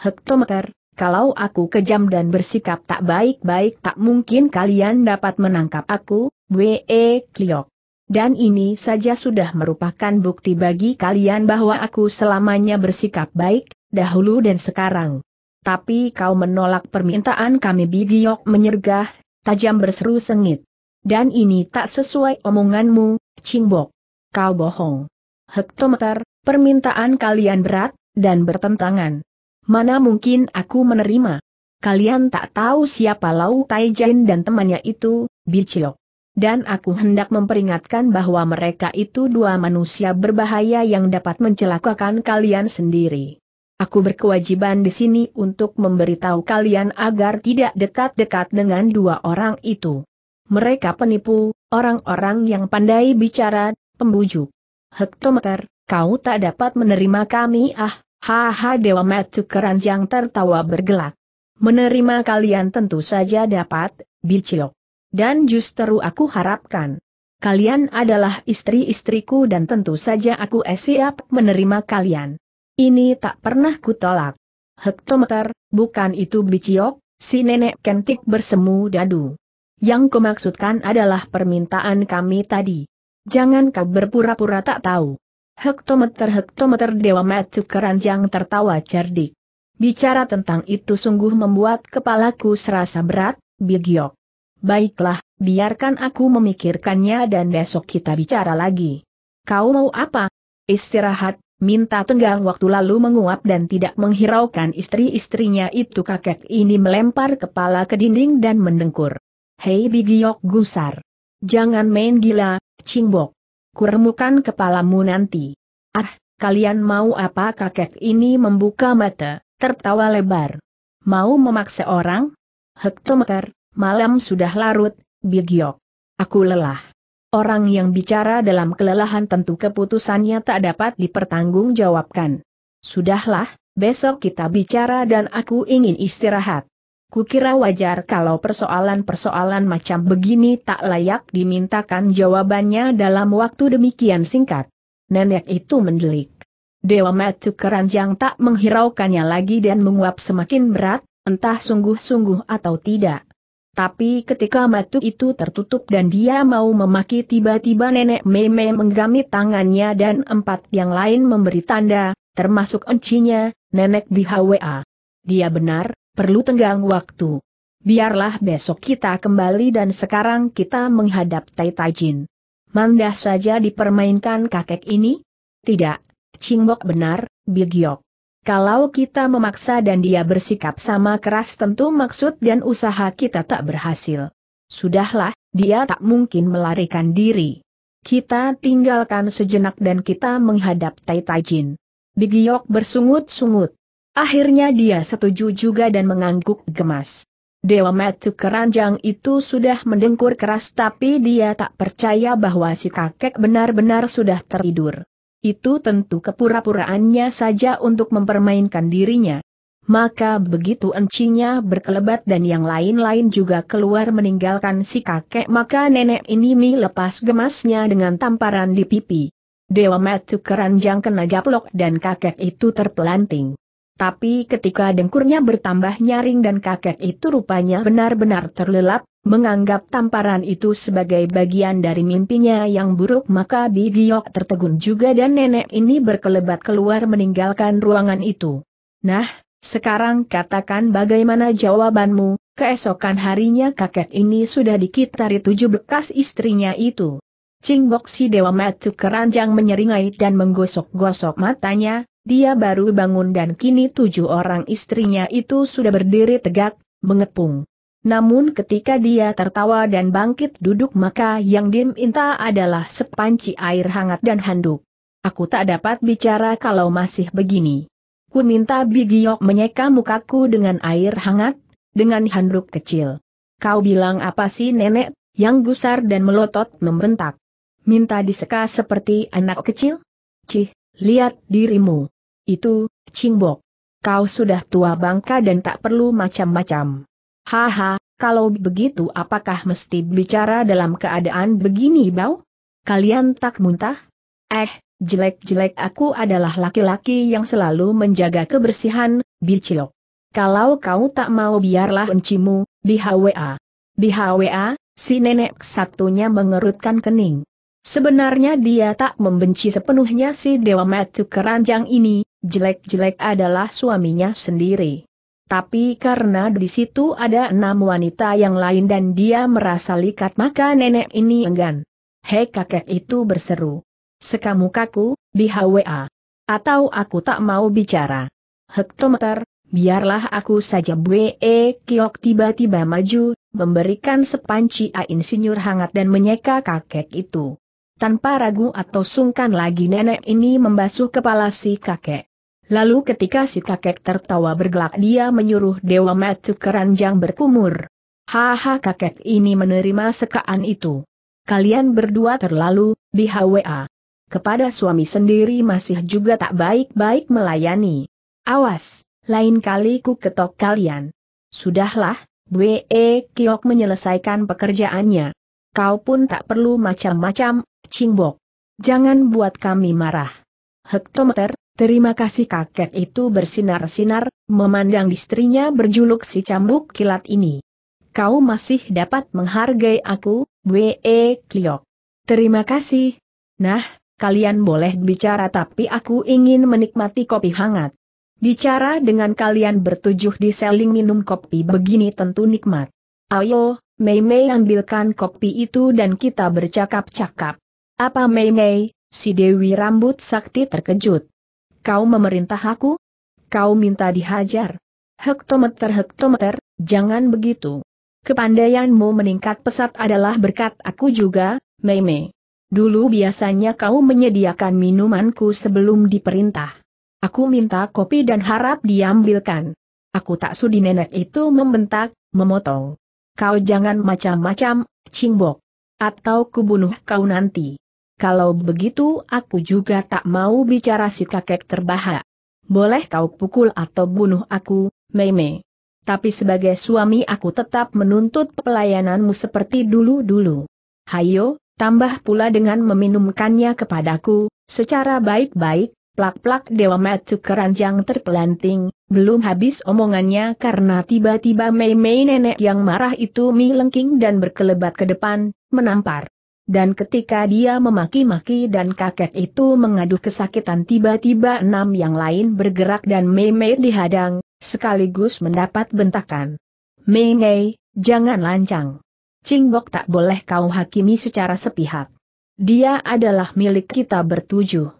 Hektometer, kalau aku kejam dan bersikap tak baik-baik tak mungkin kalian dapat menangkap aku, W.E. Kliok. Dan ini saja sudah merupakan bukti bagi kalian bahwa aku selamanya bersikap baik, dahulu dan sekarang. Tapi kau menolak permintaan kami Bidiok menyergah, tajam berseru sengit. Dan ini tak sesuai omonganmu, Cingbok. Kau bohong. Hektometer, permintaan kalian berat, dan bertentangan. Mana mungkin aku menerima? Kalian tak tahu siapa Lau Taijin dan temannya itu, Biciok. Dan aku hendak memperingatkan bahwa mereka itu dua manusia berbahaya yang dapat mencelakakan kalian sendiri. Aku berkewajiban di sini untuk memberitahu kalian agar tidak dekat-dekat dengan dua orang itu. Mereka penipu, orang-orang yang pandai bicara, pembujuk. Hektometer, kau tak dapat menerima kami ah, Haha Dewa Matsuk keranjang tertawa bergelak. Menerima kalian tentu saja dapat, Biciok. Dan justru aku harapkan. Kalian adalah istri-istriku dan tentu saja aku eh, siap menerima kalian. Ini tak pernah kutolak. Hektometer, bukan itu Biciok, si nenek kentik bersemu dadu. Yang kumaksudkan adalah permintaan kami tadi. Jangan kau berpura-pura tak tahu. Hektometer-hektometer Dewa Matsu Keranjang tertawa cerdik. Bicara tentang itu sungguh membuat kepalaku serasa berat, Bigiok. Baiklah, biarkan aku memikirkannya dan besok kita bicara lagi. Kau mau apa? Istirahat, minta tenggang waktu lalu menguap dan tidak menghiraukan istri-istrinya itu kakek ini melempar kepala ke dinding dan mendengkur. Hei Bigiok gusar. Jangan main gila, Cingbok kuremukan kepalamu nanti. Ah, kalian mau apa kakek ini membuka mata, tertawa lebar. Mau memaksa orang? Hektometer, malam sudah larut, bigiok. Aku lelah. Orang yang bicara dalam kelelahan tentu keputusannya tak dapat dipertanggungjawabkan. Sudahlah, besok kita bicara dan aku ingin istirahat. Kukira wajar kalau persoalan-persoalan macam begini tak layak dimintakan jawabannya dalam waktu demikian singkat. Nenek itu mendelik. Dewa Matu Keranjang tak menghiraukannya lagi dan menguap semakin berat, entah sungguh-sungguh atau tidak. Tapi ketika matu itu tertutup dan dia mau memaki tiba-tiba nenek Meme menggamit tangannya dan empat yang lain memberi tanda, termasuk encinya, nenek Bihwa. Dia benar, perlu tenggang waktu. Biarlah besok kita kembali dan sekarang kita menghadap Tai Taijin. Mandah saja dipermainkan kakek ini? Tidak, Cingbok benar, Big Bigyok. Kalau kita memaksa dan dia bersikap sama keras tentu maksud dan usaha kita tak berhasil. Sudahlah, dia tak mungkin melarikan diri. Kita tinggalkan sejenak dan kita menghadap Tai Big Bigyok bersungut-sungut. Akhirnya dia setuju juga dan mengangguk gemas. Dewa Metu keranjang itu sudah mendengkur keras tapi dia tak percaya bahwa si kakek benar-benar sudah tertidur. Itu tentu kepura-puraannya saja untuk mempermainkan dirinya. Maka begitu encinya berkelebat dan yang lain-lain juga keluar meninggalkan si kakek maka nenek ini melepas gemasnya dengan tamparan di pipi. Dewa Metu keranjang kena gaplok dan kakek itu terpelanting. Tapi ketika dengkurnya bertambah nyaring dan kakek itu rupanya benar-benar terlelap, menganggap tamparan itu sebagai bagian dari mimpinya yang buruk maka Bidiok tertegun juga dan nenek ini berkelebat keluar meninggalkan ruangan itu. Nah, sekarang katakan bagaimana jawabanmu, keesokan harinya kakek ini sudah dikitari tujuh bekas istrinya itu. Cingbok si Dewa matuk keranjang menyeringai dan menggosok-gosok matanya, dia baru bangun dan kini tujuh orang istrinya itu sudah berdiri tegak, mengepung. Namun ketika dia tertawa dan bangkit duduk maka yang diminta adalah sepanci air hangat dan handuk. Aku tak dapat bicara kalau masih begini. Ku minta Bigiok menyeka mukaku dengan air hangat, dengan handuk kecil. Kau bilang apa sih nenek, yang gusar dan melotot membentak. Minta diseka seperti anak kecil? Cih, lihat dirimu. Itu, Cingbok. Kau sudah tua bangka dan tak perlu macam-macam. Haha, kalau begitu apakah mesti bicara dalam keadaan begini bau? Kalian tak muntah? Eh, jelek-jelek aku adalah laki-laki yang selalu menjaga kebersihan, Bicilok. Kalau kau tak mau biarlah encimu, bihawa. Bihawa, si nenek satunya mengerutkan kening. Sebenarnya dia tak membenci sepenuhnya si Dewa Metu keranjang ini, jelek-jelek adalah suaminya sendiri. Tapi karena di situ ada enam wanita yang lain dan dia merasa likat maka nenek ini enggan. Hei kakek itu berseru. Sekamu kaku, bihwa. Atau aku tak mau bicara. Hektometer, biarlah aku saja bwee e kiok tiba-tiba maju, memberikan sepanci insinyur hangat dan menyeka kakek itu. Tanpa ragu atau sungkan lagi nenek ini membasuh kepala si kakek. Lalu ketika si kakek tertawa bergelak dia menyuruh Dewa Matsu keranjang berkumur. Haha kakek ini menerima sekaan itu. Kalian berdua terlalu, BHWA. Kepada suami sendiri masih juga tak baik-baik melayani. Awas, lain kali ku ketok kalian. Sudahlah, Bwe Kiok menyelesaikan pekerjaannya. Kau pun tak perlu macam-macam Cingbok. Jangan buat kami marah. Hektometer, terima kasih kakek itu bersinar-sinar, memandang istrinya berjuluk si cambuk kilat ini. Kau masih dapat menghargai aku, W.E. Kliok. Terima kasih. Nah, kalian boleh bicara tapi aku ingin menikmati kopi hangat. Bicara dengan kalian bertujuh di seling minum kopi begini tentu nikmat. Ayo, Mei Mei ambilkan kopi itu dan kita bercakap-cakap. Apa Mei Mei, si Dewi Rambut Sakti terkejut. Kau memerintah aku? Kau minta dihajar? Hektometer hektometer, jangan begitu. Kepandaianmu meningkat pesat adalah berkat aku juga, Mei Mei. Dulu biasanya kau menyediakan minumanku sebelum diperintah. Aku minta kopi dan harap diambilkan. Aku tak sudi nenek itu membentak, memotong. Kau jangan macam-macam, cingbok. Atau kubunuh kau nanti. Kalau begitu aku juga tak mau bicara si kakek terbahak. Boleh kau pukul atau bunuh aku, Meme. Tapi sebagai suami aku tetap menuntut pelayananmu seperti dulu-dulu. Hayo, tambah pula dengan meminumkannya kepadaku, secara baik-baik, plak-plak Dewa Matsu keranjang terpelanting, belum habis omongannya karena tiba-tiba Mei Mei nenek yang marah itu milengking dan berkelebat ke depan, menampar dan ketika dia memaki-maki dan kakek itu mengadu kesakitan tiba-tiba enam yang lain bergerak dan Mei dihadang, sekaligus mendapat bentakan. Mei, jangan lancang. Cingbok tak boleh kau hakimi secara sepihak. Dia adalah milik kita bertujuh.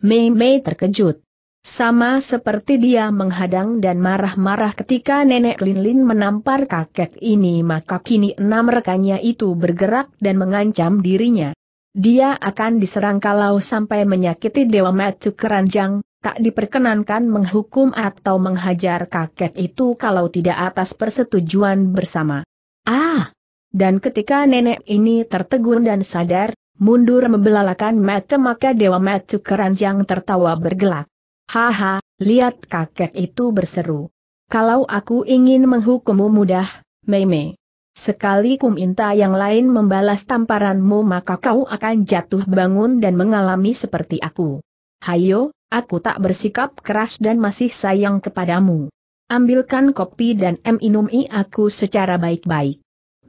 Mei Mei terkejut. Sama seperti dia menghadang dan marah-marah ketika nenek Linlin -lin menampar kakek ini maka kini enam rekannya itu bergerak dan mengancam dirinya. Dia akan diserang kalau sampai menyakiti Dewa Matsu Keranjang, tak diperkenankan menghukum atau menghajar kakek itu kalau tidak atas persetujuan bersama. Ah! Dan ketika nenek ini tertegun dan sadar, mundur membelalakan mata maka Dewa Matsu Keranjang tertawa bergelak. Haha, lihat kakek itu berseru. Kalau aku ingin menghukummu mudah, meme. Sekali kuminta yang lain membalas tamparanmu maka kau akan jatuh bangun dan mengalami seperti aku. Hayo, aku tak bersikap keras dan masih sayang kepadamu. Ambilkan kopi dan minum aku secara baik-baik.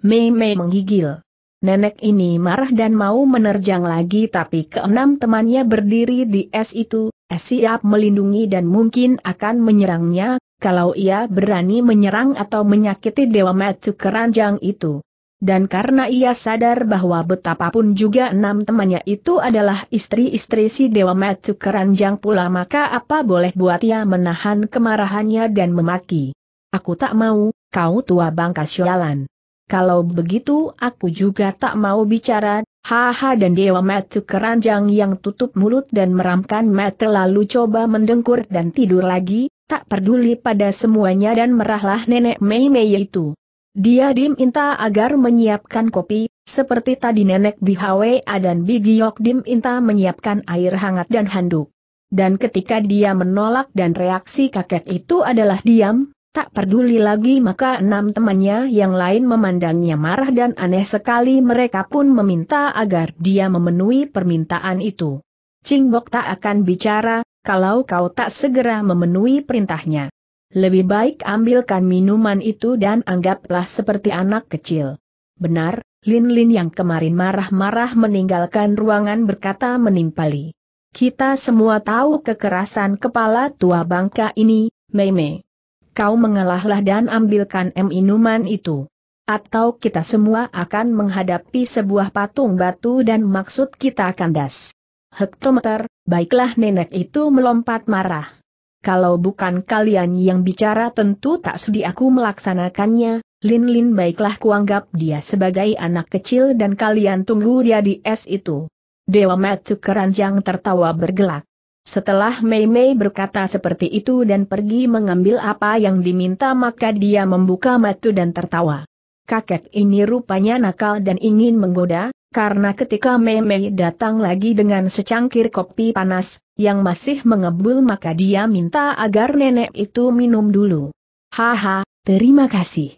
Mei Mei menggigil. Nenek ini marah dan mau menerjang lagi tapi keenam temannya berdiri di es itu, es siap melindungi dan mungkin akan menyerangnya, kalau ia berani menyerang atau menyakiti Dewa Metsu keranjang itu. Dan karena ia sadar bahwa betapapun juga enam temannya itu adalah istri-istri si Dewa Metsu keranjang pula maka apa boleh buat ia menahan kemarahannya dan memaki. Aku tak mau, kau tua bangka sialan. Kalau begitu aku juga tak mau bicara, haha dan Dewa Matsu keranjang yang tutup mulut dan meramkan mata lalu coba mendengkur dan tidur lagi, tak peduli pada semuanya dan merahlah nenek Mei Mei itu. Dia diminta agar menyiapkan kopi, seperti tadi nenek Bihwe dan Bigiok diminta menyiapkan air hangat dan handuk. Dan ketika dia menolak dan reaksi kakek itu adalah diam, Tak peduli lagi maka enam temannya yang lain memandangnya marah dan aneh sekali mereka pun meminta agar dia memenuhi permintaan itu. Cingbok tak akan bicara, kalau kau tak segera memenuhi perintahnya. Lebih baik ambilkan minuman itu dan anggaplah seperti anak kecil. Benar, Lin Lin yang kemarin marah-marah meninggalkan ruangan berkata menimpali. Kita semua tahu kekerasan kepala tua bangka ini, Mei Mei kau mengalahlah dan ambilkan M minuman itu. Atau kita semua akan menghadapi sebuah patung batu dan maksud kita kandas. Hektometer, baiklah nenek itu melompat marah. Kalau bukan kalian yang bicara tentu tak sudi aku melaksanakannya, Lin Lin baiklah kuanggap dia sebagai anak kecil dan kalian tunggu dia di es itu. Dewa Matsu keranjang tertawa bergelak. Setelah Mei Mei berkata seperti itu dan pergi mengambil apa yang diminta maka dia membuka matu dan tertawa. Kakek ini rupanya nakal dan ingin menggoda, karena ketika Mei Mei datang lagi dengan secangkir kopi panas, yang masih mengebul maka dia minta agar nenek itu minum dulu. Haha, terima kasih.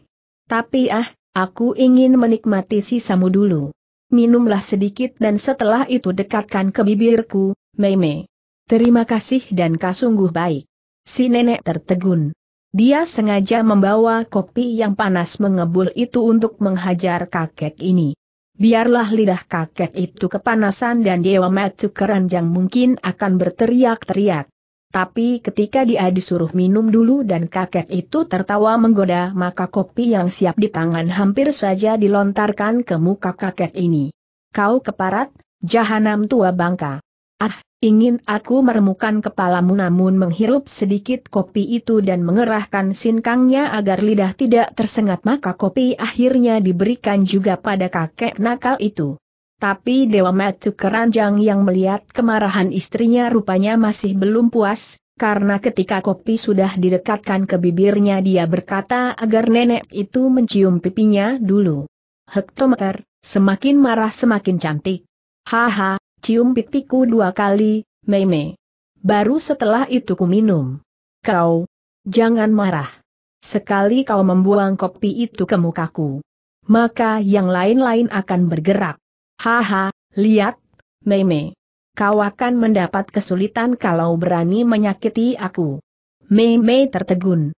Tapi ah, aku ingin menikmati sisamu dulu. Minumlah sedikit dan setelah itu dekatkan ke bibirku, Mei Mei. Terima kasih dan kasungguh baik. Si nenek tertegun. Dia sengaja membawa kopi yang panas mengebul itu untuk menghajar kakek ini. Biarlah lidah kakek itu kepanasan dan Dewa Matu keranjang mungkin akan berteriak-teriak. Tapi ketika dia disuruh minum dulu dan kakek itu tertawa menggoda maka kopi yang siap di tangan hampir saja dilontarkan ke muka kakek ini. Kau keparat, jahanam tua bangka. Ah, ingin aku meremukan kepalamu namun menghirup sedikit kopi itu dan mengerahkan sinkangnya agar lidah tidak tersengat maka kopi akhirnya diberikan juga pada kakek nakal itu. Tapi Dewa Matu Keranjang yang melihat kemarahan istrinya rupanya masih belum puas, karena ketika kopi sudah didekatkan ke bibirnya dia berkata agar nenek itu mencium pipinya dulu. Hektometer, semakin marah semakin cantik. Haha, cium pipiku dua kali, Meme. Baru setelah itu ku minum. Kau, jangan marah. Sekali kau membuang kopi itu ke mukaku. Maka yang lain-lain akan bergerak. Haha, lihat, Meme. Kau akan mendapat kesulitan kalau berani menyakiti aku. Meme tertegun.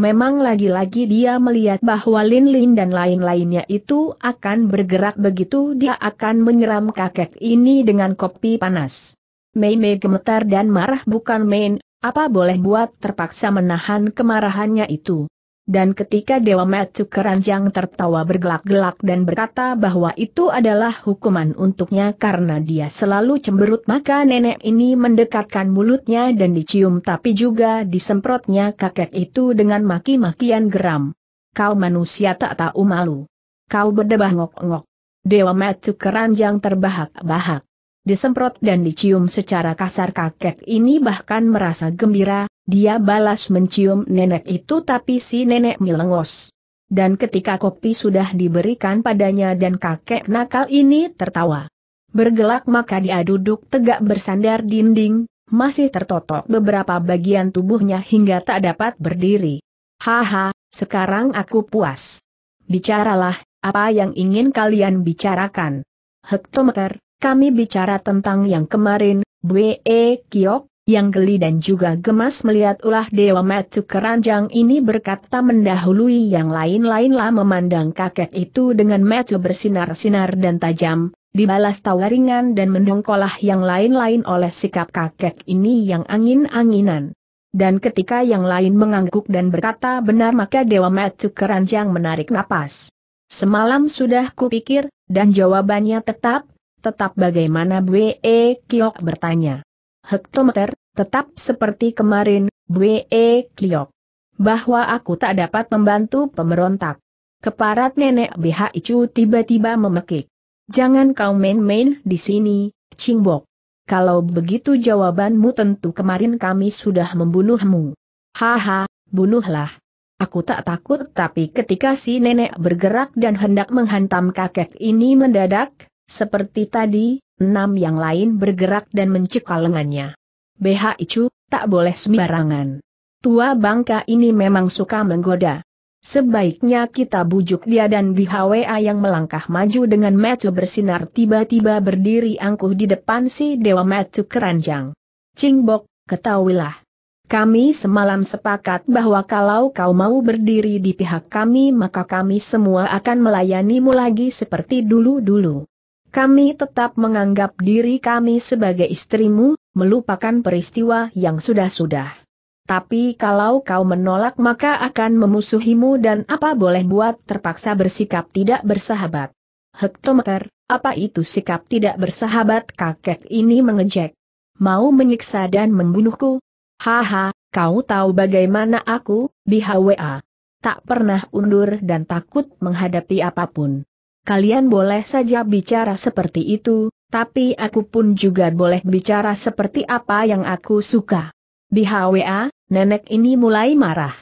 Memang lagi-lagi dia melihat bahwa Lin Lin dan lain-lainnya itu akan bergerak begitu dia akan menyeram kakek ini dengan kopi panas. Mei Mei gemetar dan marah bukan main, apa boleh buat terpaksa menahan kemarahannya itu dan ketika Dewa Metsu Keranjang tertawa bergelak-gelak dan berkata bahwa itu adalah hukuman untuknya karena dia selalu cemberut maka nenek ini mendekatkan mulutnya dan dicium tapi juga disemprotnya kakek itu dengan maki-makian geram. Kau manusia tak tahu malu. Kau berdebah ngok-ngok. Dewa Metsu Keranjang terbahak-bahak disemprot dan dicium secara kasar kakek ini bahkan merasa gembira, dia balas mencium nenek itu tapi si nenek melengos. Dan ketika kopi sudah diberikan padanya dan kakek nakal ini tertawa. Bergelak maka dia duduk tegak bersandar dinding, masih tertotok beberapa bagian tubuhnya hingga tak dapat berdiri. Haha, sekarang aku puas. Bicaralah, apa yang ingin kalian bicarakan? Hektometer, kami bicara tentang yang kemarin, Bue Kiok, yang geli dan juga gemas melihat ulah Dewa Matsu keranjang ini berkata mendahului yang lain-lainlah memandang kakek itu dengan Matsu bersinar-sinar dan tajam, dibalas tawa ringan dan mendongkolah yang lain-lain oleh sikap kakek ini yang angin-anginan. Dan ketika yang lain mengangguk dan berkata benar maka Dewa Matsu keranjang menarik napas. Semalam sudah kupikir, dan jawabannya tetap, Tetap bagaimana Bwe Kiok bertanya. Hektometer, tetap seperti kemarin, Bwe Kiok. Bahwa aku tak dapat membantu pemberontak. Keparat nenek BHI Icu tiba-tiba memekik. Jangan kau main-main di sini, Cingbok. Kalau begitu jawabanmu tentu kemarin kami sudah membunuhmu. Haha, bunuhlah. Aku tak takut tapi ketika si nenek bergerak dan hendak menghantam kakek ini mendadak, seperti tadi, enam yang lain bergerak dan mencekal lengannya. BH Icu, tak boleh sembarangan. Tua bangka ini memang suka menggoda. Sebaiknya kita bujuk dia dan BHWA yang melangkah maju dengan metu bersinar tiba-tiba berdiri angkuh di depan si Dewa Metu Keranjang. Cingbok, ketahuilah. Kami semalam sepakat bahwa kalau kau mau berdiri di pihak kami maka kami semua akan melayanimu lagi seperti dulu-dulu. Kami tetap menganggap diri kami sebagai istrimu, melupakan peristiwa yang sudah-sudah. Tapi kalau kau menolak maka akan memusuhimu dan apa boleh buat terpaksa bersikap tidak bersahabat. Hektometer, apa itu sikap tidak bersahabat kakek ini mengejek. Mau menyiksa dan membunuhku? Haha, kau tahu bagaimana aku, bihawa. Tak pernah undur dan takut menghadapi apapun kalian boleh saja bicara seperti itu, tapi aku pun juga boleh bicara seperti apa yang aku suka. Di HWA, nenek ini mulai marah.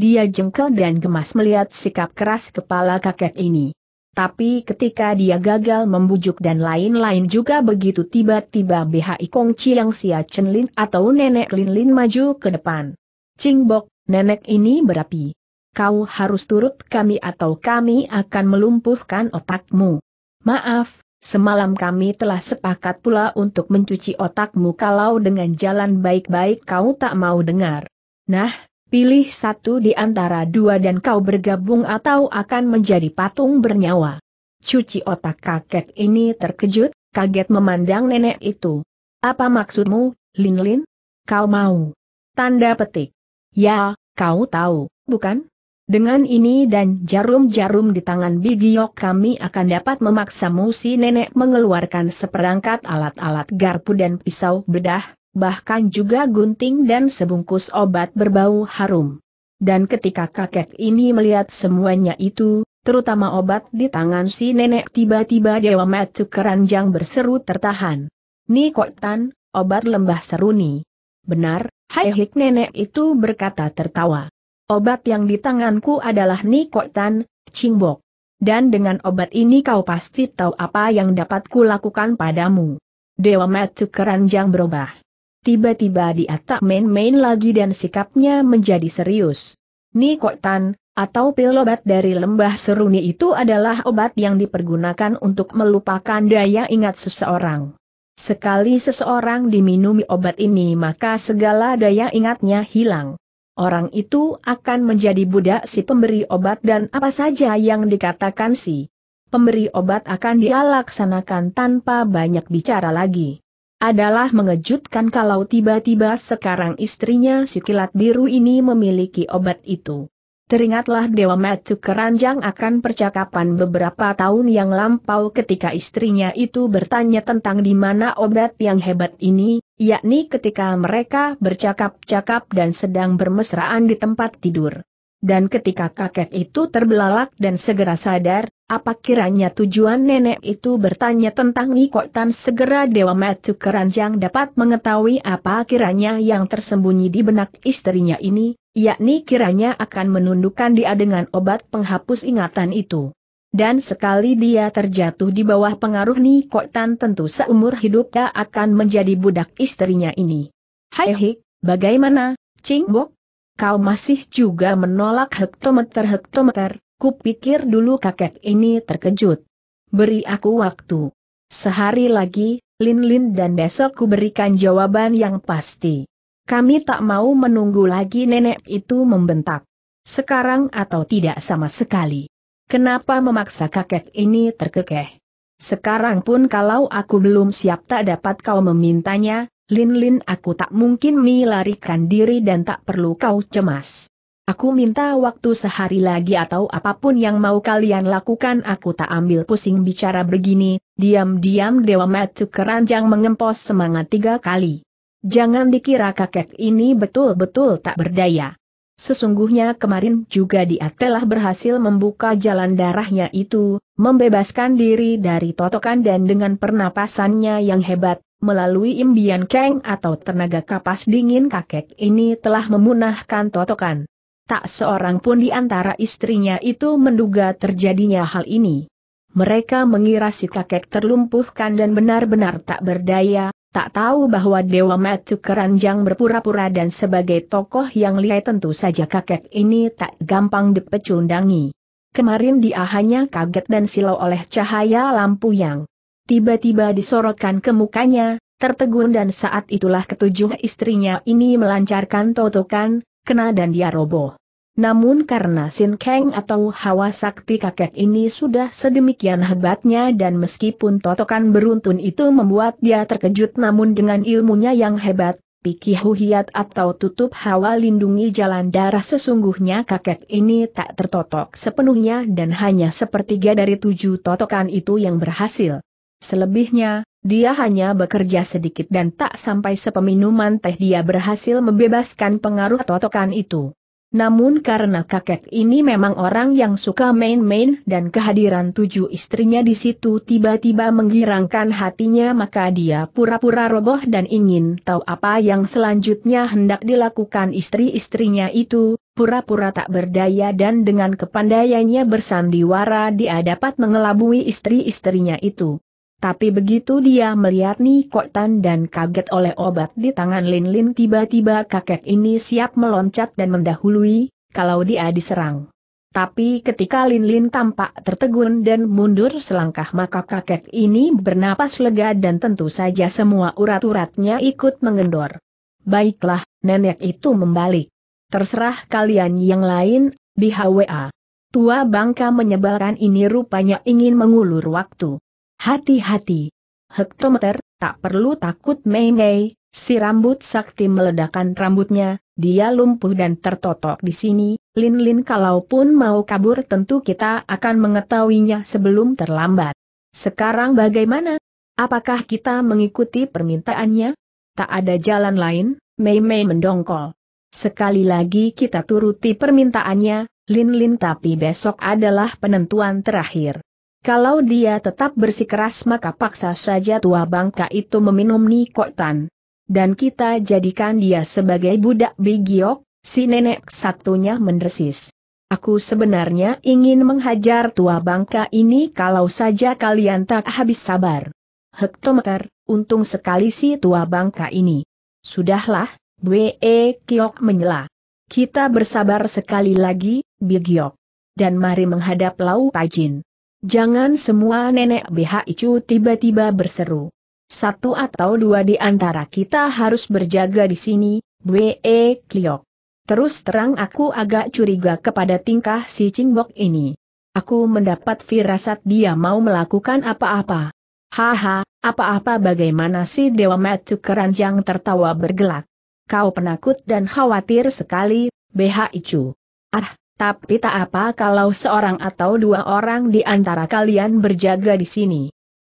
Dia jengkel dan gemas melihat sikap keras kepala kakek ini. Tapi ketika dia gagal membujuk dan lain-lain juga begitu tiba-tiba BHI Kong Chiang Sia Chen Lin atau Nenek Lin Lin maju ke depan. Cing Bok, nenek ini berapi kau harus turut kami atau kami akan melumpuhkan otakmu. Maaf, semalam kami telah sepakat pula untuk mencuci otakmu kalau dengan jalan baik-baik kau tak mau dengar. Nah, pilih satu di antara dua dan kau bergabung atau akan menjadi patung bernyawa. Cuci otak kakek ini terkejut, kaget memandang nenek itu. Apa maksudmu, Lin Lin? Kau mau? Tanda petik. Ya, kau tahu, bukan? Dengan ini dan jarum-jarum di tangan Bigiok kami akan dapat memaksa musi nenek mengeluarkan seperangkat alat-alat garpu dan pisau bedah, bahkan juga gunting dan sebungkus obat berbau harum. Dan ketika kakek ini melihat semuanya itu, terutama obat di tangan si nenek tiba-tiba Dewa Matsu Keranjang berseru tertahan. kok tan, obat lembah seruni. Benar, Hai Hik nenek itu berkata tertawa. Obat yang di tanganku adalah Nikotan, Cingbok. Dan dengan obat ini kau pasti tahu apa yang dapat kulakukan padamu. Dewa Matsu keranjang berubah. Tiba-tiba dia tak main-main lagi dan sikapnya menjadi serius. Nikotan, atau pil obat dari lembah seruni itu adalah obat yang dipergunakan untuk melupakan daya ingat seseorang. Sekali seseorang diminumi obat ini maka segala daya ingatnya hilang orang itu akan menjadi budak si pemberi obat dan apa saja yang dikatakan si pemberi obat akan dilaksanakan tanpa banyak bicara lagi. Adalah mengejutkan kalau tiba-tiba sekarang istrinya si kilat biru ini memiliki obat itu. Teringatlah Dewa Metu keranjang akan percakapan beberapa tahun yang lampau ketika istrinya itu bertanya tentang di mana obat yang hebat ini, yakni ketika mereka bercakap-cakap dan sedang bermesraan di tempat tidur. Dan ketika kakek itu terbelalak dan segera sadar, apa kiranya tujuan nenek itu bertanya tentang Niko Tan segera Dewa Matsu Keranjang dapat mengetahui apa kiranya yang tersembunyi di benak istrinya ini, yakni kiranya akan menundukkan dia dengan obat penghapus ingatan itu. Dan sekali dia terjatuh di bawah pengaruh Ni Kok Tan tentu seumur hidupnya akan menjadi budak istrinya ini. Hai Hik, bagaimana, Ching Bok? Kau masih juga menolak hektometer-hektometer, kupikir dulu kakek ini terkejut. Beri aku waktu. Sehari lagi, Lin Lin dan besok ku berikan jawaban yang pasti. Kami tak mau menunggu lagi nenek itu membentak. Sekarang atau tidak sama sekali. Kenapa memaksa kakek ini terkekeh? Sekarang pun kalau aku belum siap tak dapat kau memintanya, Lin-Lin aku tak mungkin melarikan diri dan tak perlu kau cemas. Aku minta waktu sehari lagi atau apapun yang mau kalian lakukan aku tak ambil pusing bicara begini, diam-diam Dewa Matsu keranjang mengempos semangat tiga kali. Jangan dikira kakek ini betul-betul tak berdaya. Sesungguhnya kemarin juga dia telah berhasil membuka jalan darahnya itu, membebaskan diri dari totokan dan dengan pernapasannya yang hebat, melalui imbian keng atau tenaga kapas dingin kakek ini telah memunahkan totokan. Tak seorang pun di antara istrinya itu menduga terjadinya hal ini. Mereka mengira si kakek terlumpuhkan dan benar-benar tak berdaya, tak tahu bahwa Dewa Matu Keranjang berpura-pura dan sebagai tokoh yang lihai tentu saja kakek ini tak gampang dipecundangi. Kemarin dia hanya kaget dan silau oleh cahaya lampu yang tiba-tiba disorotkan ke mukanya, tertegun dan saat itulah ketujuh istrinya ini melancarkan totokan, kena dan dia roboh namun karena Sin Kang atau hawa sakti kakek ini sudah sedemikian hebatnya dan meskipun totokan beruntun itu membuat dia terkejut namun dengan ilmunya yang hebat, Piki Huhiat atau tutup hawa lindungi jalan darah sesungguhnya kakek ini tak tertotok sepenuhnya dan hanya sepertiga dari tujuh totokan itu yang berhasil. Selebihnya, dia hanya bekerja sedikit dan tak sampai sepeminuman teh dia berhasil membebaskan pengaruh totokan itu. Namun karena kakek ini memang orang yang suka main-main dan kehadiran tujuh istrinya di situ tiba-tiba menggirangkan hatinya maka dia pura-pura roboh dan ingin tahu apa yang selanjutnya hendak dilakukan istri-istrinya itu, pura-pura tak berdaya dan dengan kepandaiannya bersandiwara dia dapat mengelabui istri-istrinya itu. Tapi begitu dia melihat Nikotan dan kaget oleh obat di tangan Lin Lin tiba-tiba kakek ini siap meloncat dan mendahului, kalau dia diserang. Tapi ketika Lin Lin tampak tertegun dan mundur selangkah maka kakek ini bernapas lega dan tentu saja semua urat-uratnya ikut mengendor. Baiklah, nenek itu membalik. Terserah kalian yang lain, BHWA. Tua bangka menyebalkan ini rupanya ingin mengulur waktu. Hati-hati. Hektometer, tak perlu takut Mei Mei, si rambut sakti meledakan rambutnya, dia lumpuh dan tertotok di sini, Lin-Lin kalaupun mau kabur tentu kita akan mengetahuinya sebelum terlambat. Sekarang bagaimana? Apakah kita mengikuti permintaannya? Tak ada jalan lain, Mei Mei mendongkol. Sekali lagi kita turuti permintaannya, Lin-Lin tapi besok adalah penentuan terakhir. Kalau dia tetap bersikeras maka paksa saja tua bangka itu meminum nikotan. Dan kita jadikan dia sebagai budak bigiok, si nenek satunya mendesis. Aku sebenarnya ingin menghajar tua bangka ini kalau saja kalian tak habis sabar. Hektometer, untung sekali si tua bangka ini. Sudahlah, Bwe e Kiok menyela. Kita bersabar sekali lagi, Bigiok. Dan mari menghadap Lau Tajin. Jangan semua nenek BHICU tiba-tiba berseru. Satu atau dua di antara kita harus berjaga di sini, B.E. Kliok. Terus terang aku agak curiga kepada tingkah si Cingbok ini. Aku mendapat firasat dia mau melakukan apa-apa. Haha, apa-apa bagaimana si Dewa Matsu keranjang tertawa bergelak. Kau penakut dan khawatir sekali, BHICU. Ah, tapi tak apa kalau seorang atau dua orang di antara kalian berjaga di sini.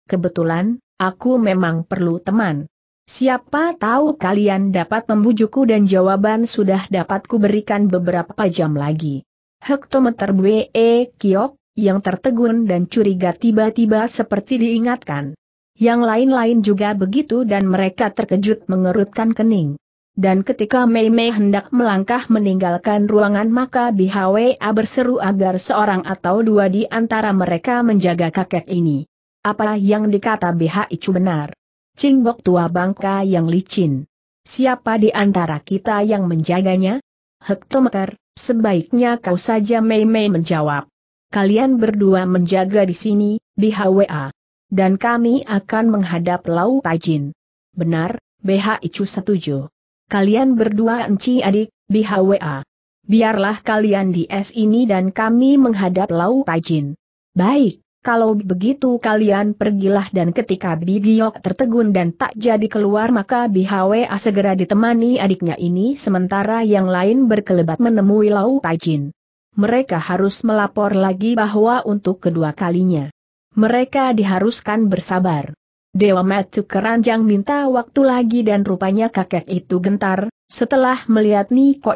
Kebetulan, aku memang perlu teman. Siapa tahu kalian dapat membujukku dan jawaban sudah dapat kuberikan beberapa jam lagi. Hektometer BE Kiok, yang tertegun dan curiga tiba-tiba seperti diingatkan. Yang lain-lain juga begitu dan mereka terkejut mengerutkan kening dan ketika Mei Mei hendak melangkah meninggalkan ruangan maka BHWA berseru agar seorang atau dua di antara mereka menjaga kakek ini. Apa yang dikata BH Icu benar? Cingbok tua bangka yang licin. Siapa di antara kita yang menjaganya? Hektometer, sebaiknya kau saja Mei Mei menjawab. Kalian berdua menjaga di sini, BHWA. Dan kami akan menghadap Lau Tajin. Benar, BH Icu setuju kalian berdua enci adik, BHWA. Biarlah kalian di es ini dan kami menghadap Lau Taijin. Baik, kalau begitu kalian pergilah dan ketika Bigiok tertegun dan tak jadi keluar maka BHWA segera ditemani adiknya ini sementara yang lain berkelebat menemui Lau Taijin. Mereka harus melapor lagi bahwa untuk kedua kalinya. Mereka diharuskan bersabar. Dewa Matu Keranjang minta waktu lagi dan rupanya kakek itu gentar, setelah melihat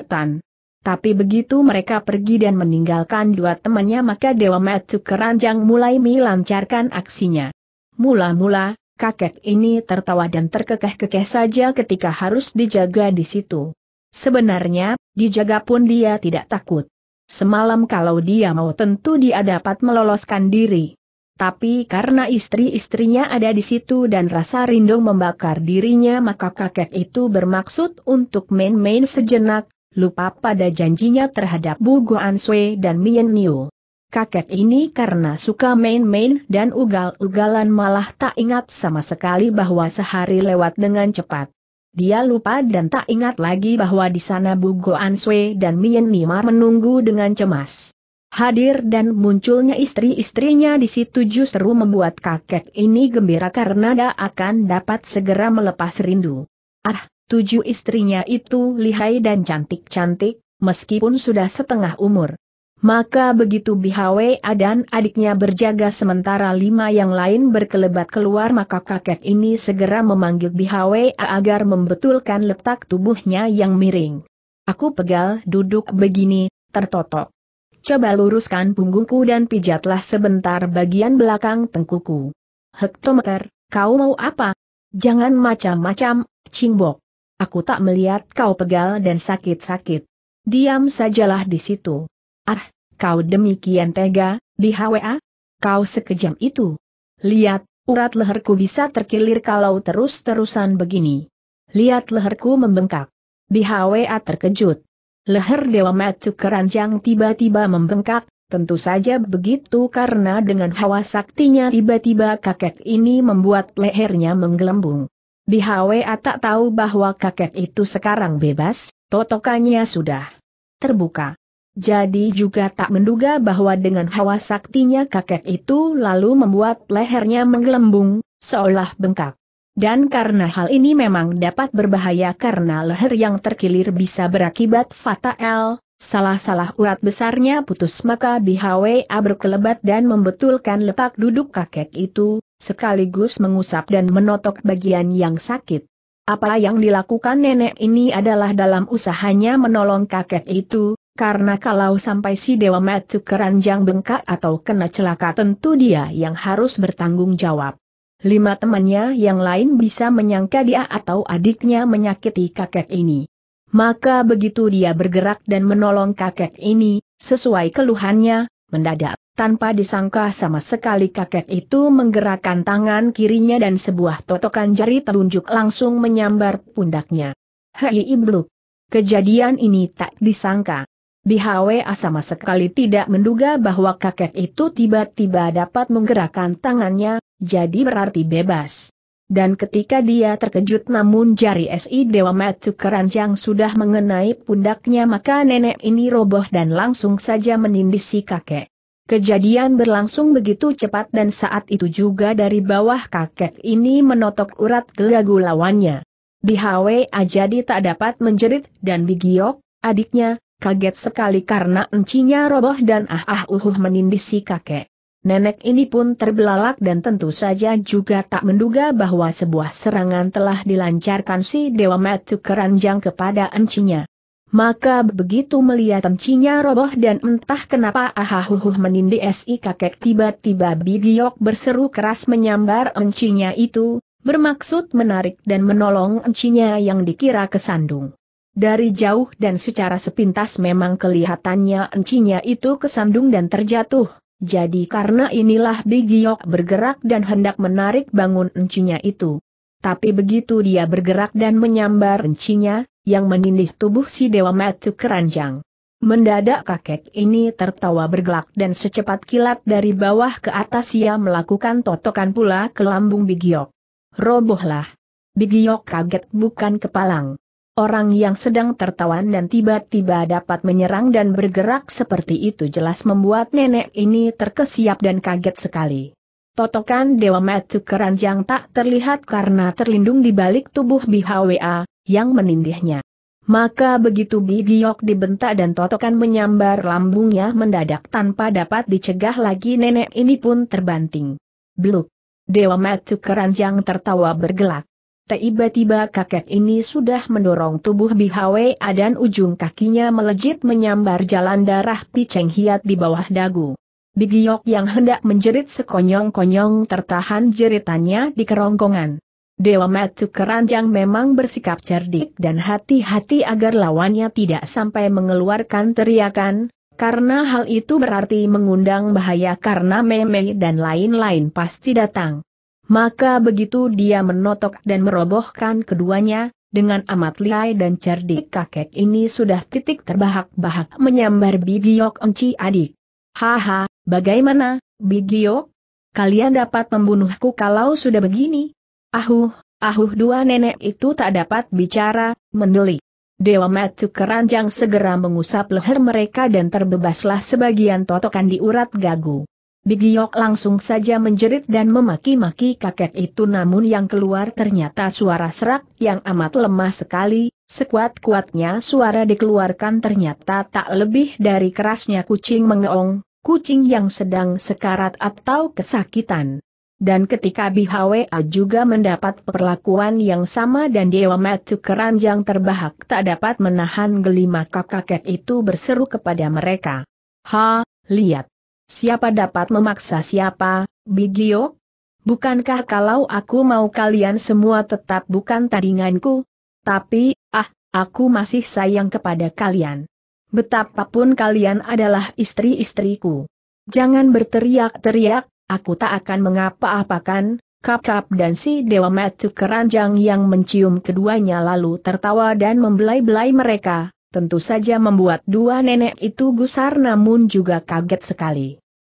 Tan. Tapi begitu mereka pergi dan meninggalkan dua temannya maka Dewa Matu Keranjang mulai melancarkan aksinya. Mula-mula, kakek ini tertawa dan terkekeh-kekeh saja ketika harus dijaga di situ. Sebenarnya, dijaga pun dia tidak takut. Semalam kalau dia mau tentu dia dapat meloloskan diri. Tapi karena istri-istrinya ada di situ dan rasa rindu membakar dirinya maka kakek itu bermaksud untuk main-main sejenak, lupa pada janjinya terhadap Bu Guan Sui dan Mien Niu. Kakek ini karena suka main-main dan ugal-ugalan malah tak ingat sama sekali bahwa sehari lewat dengan cepat. Dia lupa dan tak ingat lagi bahwa di sana Bu Goan Sui dan Mien Nimar menunggu dengan cemas. Hadir dan munculnya istri-istrinya di situ justru membuat kakek ini gembira karena dia akan dapat segera melepas rindu. Ah, tujuh istrinya itu lihai dan cantik-cantik, meskipun sudah setengah umur. Maka begitu Bihawe dan adiknya berjaga sementara lima yang lain berkelebat keluar maka kakek ini segera memanggil Bihawe agar membetulkan letak tubuhnya yang miring. Aku pegal duduk begini, tertotok coba luruskan punggungku dan pijatlah sebentar bagian belakang tengkuku. Hektometer, kau mau apa? Jangan macam-macam, Cingbok. Aku tak melihat kau pegal dan sakit-sakit. Diam sajalah di situ. Ah, kau demikian tega, di HWA? Kau sekejam itu. Lihat, urat leherku bisa terkilir kalau terus-terusan begini. Lihat leherku membengkak. Di terkejut. Leher Dewa Matsu Keranjang tiba-tiba membengkak, tentu saja begitu karena dengan hawa saktinya tiba-tiba kakek ini membuat lehernya menggelembung. Di tak tahu bahwa kakek itu sekarang bebas, totokannya sudah terbuka. Jadi juga tak menduga bahwa dengan hawa saktinya kakek itu lalu membuat lehernya menggelembung, seolah bengkak. Dan karena hal ini memang dapat berbahaya karena leher yang terkilir bisa berakibat fatal, salah-salah urat besarnya putus maka BHWA berkelebat dan membetulkan lepak duduk kakek itu, sekaligus mengusap dan menotok bagian yang sakit. Apa yang dilakukan nenek ini adalah dalam usahanya menolong kakek itu, karena kalau sampai si Dewa matuk keranjang bengkak atau kena celaka tentu dia yang harus bertanggung jawab lima temannya yang lain bisa menyangka dia atau adiknya menyakiti kakek ini. Maka begitu dia bergerak dan menolong kakek ini, sesuai keluhannya, mendadak, tanpa disangka sama sekali kakek itu menggerakkan tangan kirinya dan sebuah totokan jari telunjuk langsung menyambar pundaknya. Hei Ibluk! Kejadian ini tak disangka. BHWA sama sekali tidak menduga bahwa kakek itu tiba-tiba dapat menggerakkan tangannya, jadi berarti bebas. Dan ketika dia terkejut namun jari SI Dewa Matsu keranjang sudah mengenai pundaknya maka nenek ini roboh dan langsung saja menindih si kakek. Kejadian berlangsung begitu cepat dan saat itu juga dari bawah kakek ini menotok urat gelagu lawannya. Di HWA jadi tak dapat menjerit dan Bigiok, adiknya, kaget sekali karena encinya roboh dan ah ah uhuh menindih si kakek. Nenek ini pun terbelalak dan tentu saja juga tak menduga bahwa sebuah serangan telah dilancarkan si Dewa Metu Keranjang kepada encinya. Maka begitu melihat encinya roboh dan entah kenapa ahahuhuh menindih si kakek tiba-tiba Bigiok berseru keras menyambar encinya itu, bermaksud menarik dan menolong encinya yang dikira kesandung. Dari jauh dan secara sepintas memang kelihatannya encinya itu kesandung dan terjatuh, jadi karena inilah Bigiok bergerak dan hendak menarik bangun encinya itu. Tapi begitu dia bergerak dan menyambar encinya, yang menindih tubuh si Dewa Matsu keranjang. Mendadak kakek ini tertawa bergelak dan secepat kilat dari bawah ke atas ia melakukan totokan pula ke lambung Bigiok. Robohlah. Bigiok kaget bukan kepalang. Orang yang sedang tertawan dan tiba-tiba dapat menyerang dan bergerak seperti itu jelas membuat nenek ini terkesiap dan kaget sekali. Totokan Dewa Metsu keranjang tak terlihat karena terlindung di balik tubuh BHWA, yang menindihnya. Maka begitu Bigiok dibentak dan totokan menyambar lambungnya mendadak tanpa dapat dicegah lagi nenek ini pun terbanting. Bluk. Dewa Metsu keranjang tertawa bergelak. Tiba-tiba kakek ini sudah mendorong tubuh Bihwe dan ujung kakinya melejit menyambar jalan darah Piceng Hiat di bawah dagu. Bigiok yang hendak menjerit sekonyong-konyong tertahan jeritannya di kerongkongan. Dewa Matu Keranjang memang bersikap cerdik dan hati-hati agar lawannya tidak sampai mengeluarkan teriakan, karena hal itu berarti mengundang bahaya karena meme dan lain-lain pasti datang. Maka begitu dia menotok dan merobohkan keduanya, dengan amat lihai dan cerdik kakek ini sudah titik terbahak-bahak menyambar Bigiok Enci adik. Haha, bagaimana, Bigiok? Kalian dapat membunuhku kalau sudah begini? Ahuh, ahuh dua nenek itu tak dapat bicara, mendelik. Dewa Matsu Keranjang segera mengusap leher mereka dan terbebaslah sebagian totokan di urat gagu. Bigiok langsung saja menjerit dan memaki-maki kakek itu namun yang keluar ternyata suara serak yang amat lemah sekali, sekuat-kuatnya suara dikeluarkan ternyata tak lebih dari kerasnya kucing mengeong, kucing yang sedang sekarat atau kesakitan. Dan ketika BHWA juga mendapat perlakuan yang sama dan Dewa Matsu keranjang terbahak tak dapat menahan gelima kakek itu berseru kepada mereka. Ha, lihat! Siapa dapat memaksa siapa, Bigiok? Bukankah kalau aku mau kalian semua tetap bukan tandinganku? Tapi, ah, aku masih sayang kepada kalian. Betapapun kalian adalah istri-istriku. Jangan berteriak-teriak, aku tak akan mengapa-apakan, Kap-kap dan si Dewa Matsu keranjang yang mencium keduanya lalu tertawa dan membelai-belai mereka, tentu saja membuat dua nenek itu gusar namun juga kaget sekali.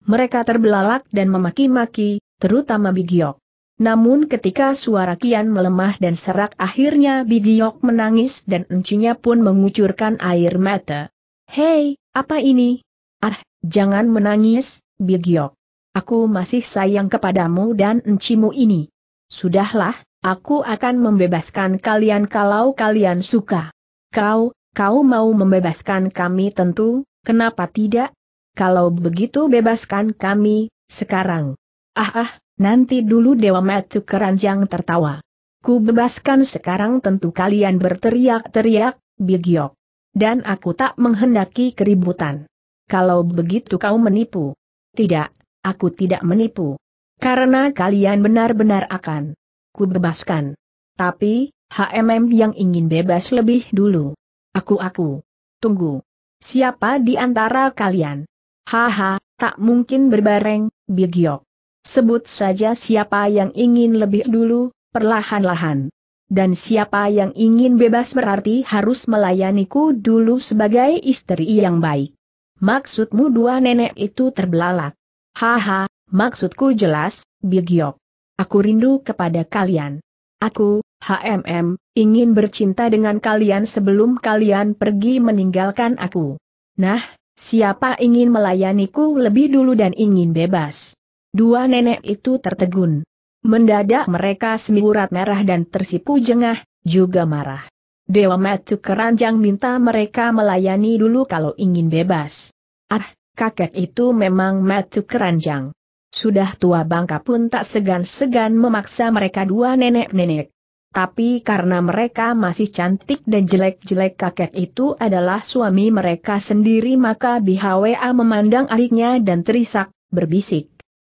Mereka terbelalak dan memaki-maki, terutama Bigiok. Namun ketika suara kian melemah dan serak akhirnya Bigiok menangis dan encinya pun mengucurkan air mata. Hei, apa ini? Ah, jangan menangis, Bigiok. Aku masih sayang kepadamu dan encimu ini. Sudahlah, aku akan membebaskan kalian kalau kalian suka. Kau, kau mau membebaskan kami tentu, kenapa tidak? Kalau begitu bebaskan kami, sekarang. Ah ah, nanti dulu Dewa Matsu keranjang tertawa. Ku bebaskan sekarang tentu kalian berteriak-teriak, bigiok. Dan aku tak menghendaki keributan. Kalau begitu kau menipu. Tidak, aku tidak menipu. Karena kalian benar-benar akan. Ku bebaskan. Tapi, HMM yang ingin bebas lebih dulu. Aku-aku. Tunggu. Siapa di antara kalian? Haha, tak mungkin berbareng, Bigiok. Sebut saja siapa yang ingin lebih dulu, perlahan-lahan. Dan siapa yang ingin bebas berarti harus melayaniku dulu sebagai istri yang baik. Maksudmu dua nenek itu terbelalak. Haha, maksudku jelas, Bigiok. Aku rindu kepada kalian. Aku, HMM, ingin bercinta dengan kalian sebelum kalian pergi meninggalkan aku. Nah, siapa ingin melayaniku lebih dulu dan ingin bebas? Dua nenek itu tertegun. Mendadak mereka semiurat merah dan tersipu jengah, juga marah. Dewa Matu Keranjang minta mereka melayani dulu kalau ingin bebas. Ah, kakek itu memang Matu Keranjang. Sudah tua bangka pun tak segan-segan memaksa mereka dua nenek-nenek. Tapi karena mereka masih cantik dan jelek-jelek kakek itu adalah suami mereka sendiri maka BHWA memandang adiknya dan terisak, berbisik.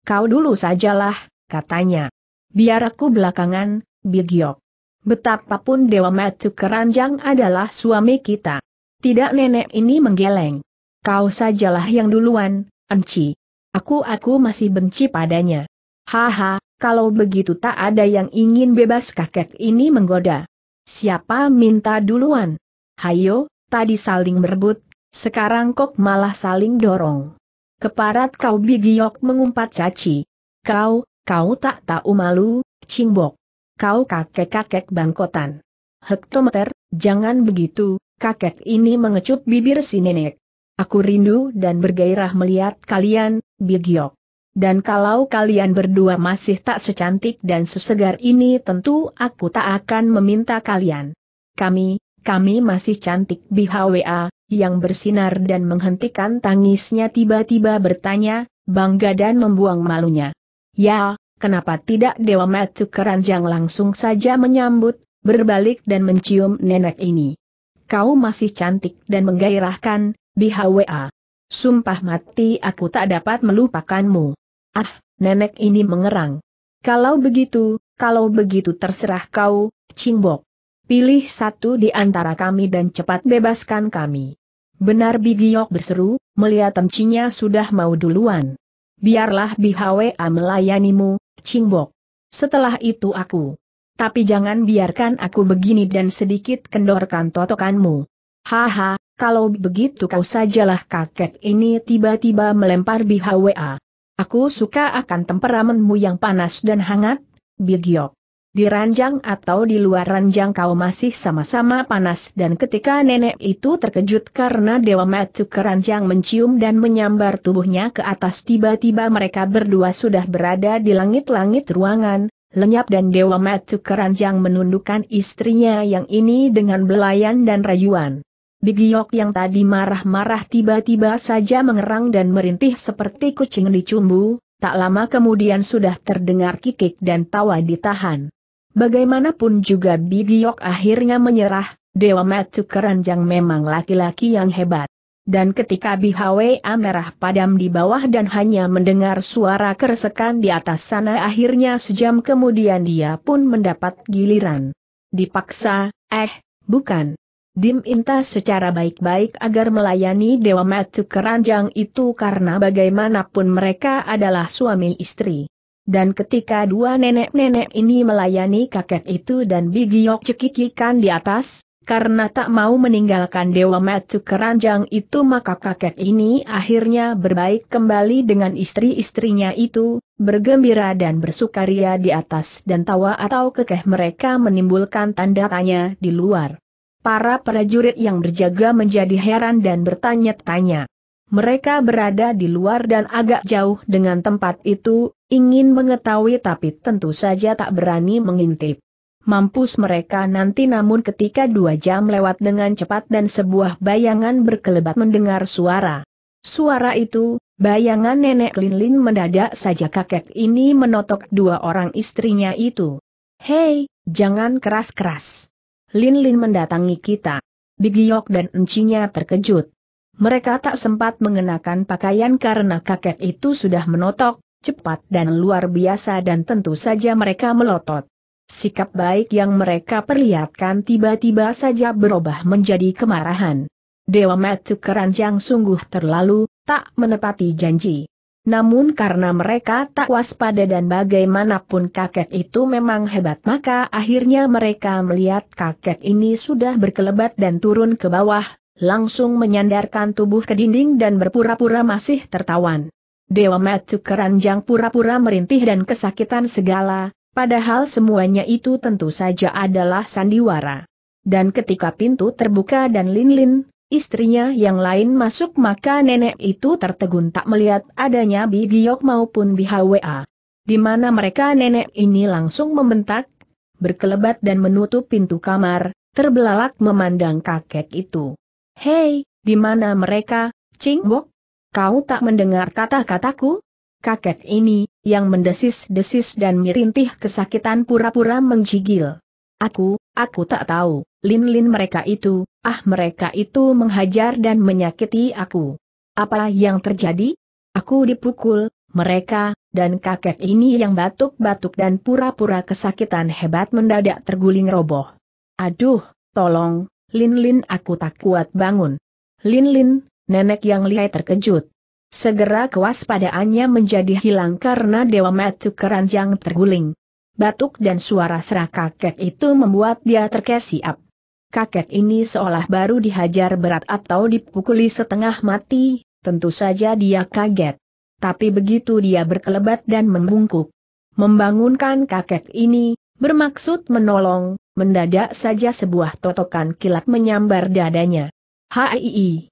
Kau dulu sajalah, katanya. Biar aku belakangan, Bigiok. Betapapun Dewa Matu Keranjang adalah suami kita. Tidak nenek ini menggeleng. Kau sajalah yang duluan, Enci. Aku aku masih benci padanya. Haha, kalau begitu tak ada yang ingin bebas kakek ini menggoda. Siapa minta duluan? Hayo, tadi saling merebut, sekarang kok malah saling dorong. Keparat kau bigiok mengumpat caci. Kau, kau tak tahu malu, cimbok. Kau kakek-kakek bangkotan. Hektometer, jangan begitu, kakek ini mengecup bibir si nenek. Aku rindu dan bergairah melihat kalian, Bigyok. Dan kalau kalian berdua masih tak secantik dan sesegar ini tentu aku tak akan meminta kalian. Kami, kami masih cantik BHWA, yang bersinar dan menghentikan tangisnya tiba-tiba bertanya, bangga dan membuang malunya. Ya, kenapa tidak Dewa Matsu Keranjang langsung saja menyambut, berbalik dan mencium nenek ini. Kau masih cantik dan menggairahkan, HWA. Sumpah mati aku tak dapat melupakanmu. Ah, nenek ini mengerang. Kalau begitu, kalau begitu terserah kau, Cingbok. Pilih satu di antara kami dan cepat bebaskan kami. Benar Bigiok berseru, melihat temcinya sudah mau duluan. Biarlah BHWA melayanimu, Cingbok. Setelah itu aku. Tapi jangan biarkan aku begini dan sedikit kendorkan totokanmu. Haha, kalau begitu kau sajalah kakek ini tiba-tiba melempar BHWA. Aku suka akan temperamenmu yang panas dan hangat, Bigyok. Di ranjang atau di luar ranjang kau masih sama-sama panas dan ketika nenek itu terkejut karena Dewa Matsu ke ranjang mencium dan menyambar tubuhnya ke atas tiba-tiba mereka berdua sudah berada di langit-langit ruangan, lenyap dan Dewa Matsu ranjang menundukkan istrinya yang ini dengan belayan dan rayuan. Bigiok yang tadi marah-marah tiba-tiba saja mengerang dan merintih seperti kucing dicumbu, tak lama kemudian sudah terdengar kikik dan tawa ditahan. Bagaimanapun juga Bigiok akhirnya menyerah, Dewa Matu Keranjang memang laki-laki yang hebat. Dan ketika Bihwe merah padam di bawah dan hanya mendengar suara keresekan di atas sana akhirnya sejam kemudian dia pun mendapat giliran. Dipaksa, eh, bukan. Dim Intas secara baik-baik agar melayani Dewa Matsu Keranjang itu karena bagaimanapun mereka adalah suami istri. Dan ketika dua nenek-nenek ini melayani kakek itu dan Bigiok cekikikan di atas, karena tak mau meninggalkan Dewa Matsu Keranjang itu maka kakek ini akhirnya berbaik kembali dengan istri-istrinya itu, bergembira dan bersukaria di atas dan tawa atau kekeh mereka menimbulkan tanda tanya di luar para prajurit yang berjaga menjadi heran dan bertanya-tanya. Mereka berada di luar dan agak jauh dengan tempat itu, ingin mengetahui tapi tentu saja tak berani mengintip. Mampus mereka nanti namun ketika dua jam lewat dengan cepat dan sebuah bayangan berkelebat mendengar suara. Suara itu, bayangan nenek Linlin -lin mendadak saja kakek ini menotok dua orang istrinya itu. Hei, jangan keras-keras. Lin Lin mendatangi kita. Bigiok dan encinya terkejut. Mereka tak sempat mengenakan pakaian karena kakek itu sudah menotok, cepat dan luar biasa dan tentu saja mereka melotot. Sikap baik yang mereka perlihatkan tiba-tiba saja berubah menjadi kemarahan. Dewa Matsu Keranjang sungguh terlalu, tak menepati janji. Namun karena mereka tak waspada dan bagaimanapun kakek itu memang hebat maka akhirnya mereka melihat kakek ini sudah berkelebat dan turun ke bawah, langsung menyandarkan tubuh ke dinding dan berpura-pura masih tertawan. Dewa Matsu keranjang pura-pura merintih dan kesakitan segala, padahal semuanya itu tentu saja adalah sandiwara. Dan ketika pintu terbuka dan Lin Lin, istrinya yang lain masuk maka nenek itu tertegun tak melihat adanya Bigiok maupun Hwa. Di mana mereka nenek ini langsung membentak, berkelebat dan menutup pintu kamar, terbelalak memandang kakek itu. Hei, di mana mereka, Cingbok? Kau tak mendengar kata-kataku? Kakek ini, yang mendesis-desis dan mirintih kesakitan pura-pura menjigil. Aku, Aku tak tahu, lin-lin mereka itu, ah mereka itu menghajar dan menyakiti aku. Apa yang terjadi? Aku dipukul, mereka, dan kakek ini yang batuk-batuk dan pura-pura kesakitan hebat mendadak terguling roboh. Aduh, tolong, Lin-Lin aku tak kuat bangun. Lin-Lin, nenek yang lihai terkejut. Segera kewaspadaannya menjadi hilang karena Dewa Matu keranjang terguling. Batuk dan suara serak kakek itu membuat dia terkesiap. Kakek ini seolah baru dihajar berat atau dipukuli setengah mati, tentu saja dia kaget. Tapi begitu dia berkelebat dan membungkuk, membangunkan kakek ini, bermaksud menolong, mendadak saja sebuah totokan kilat menyambar dadanya. Hai,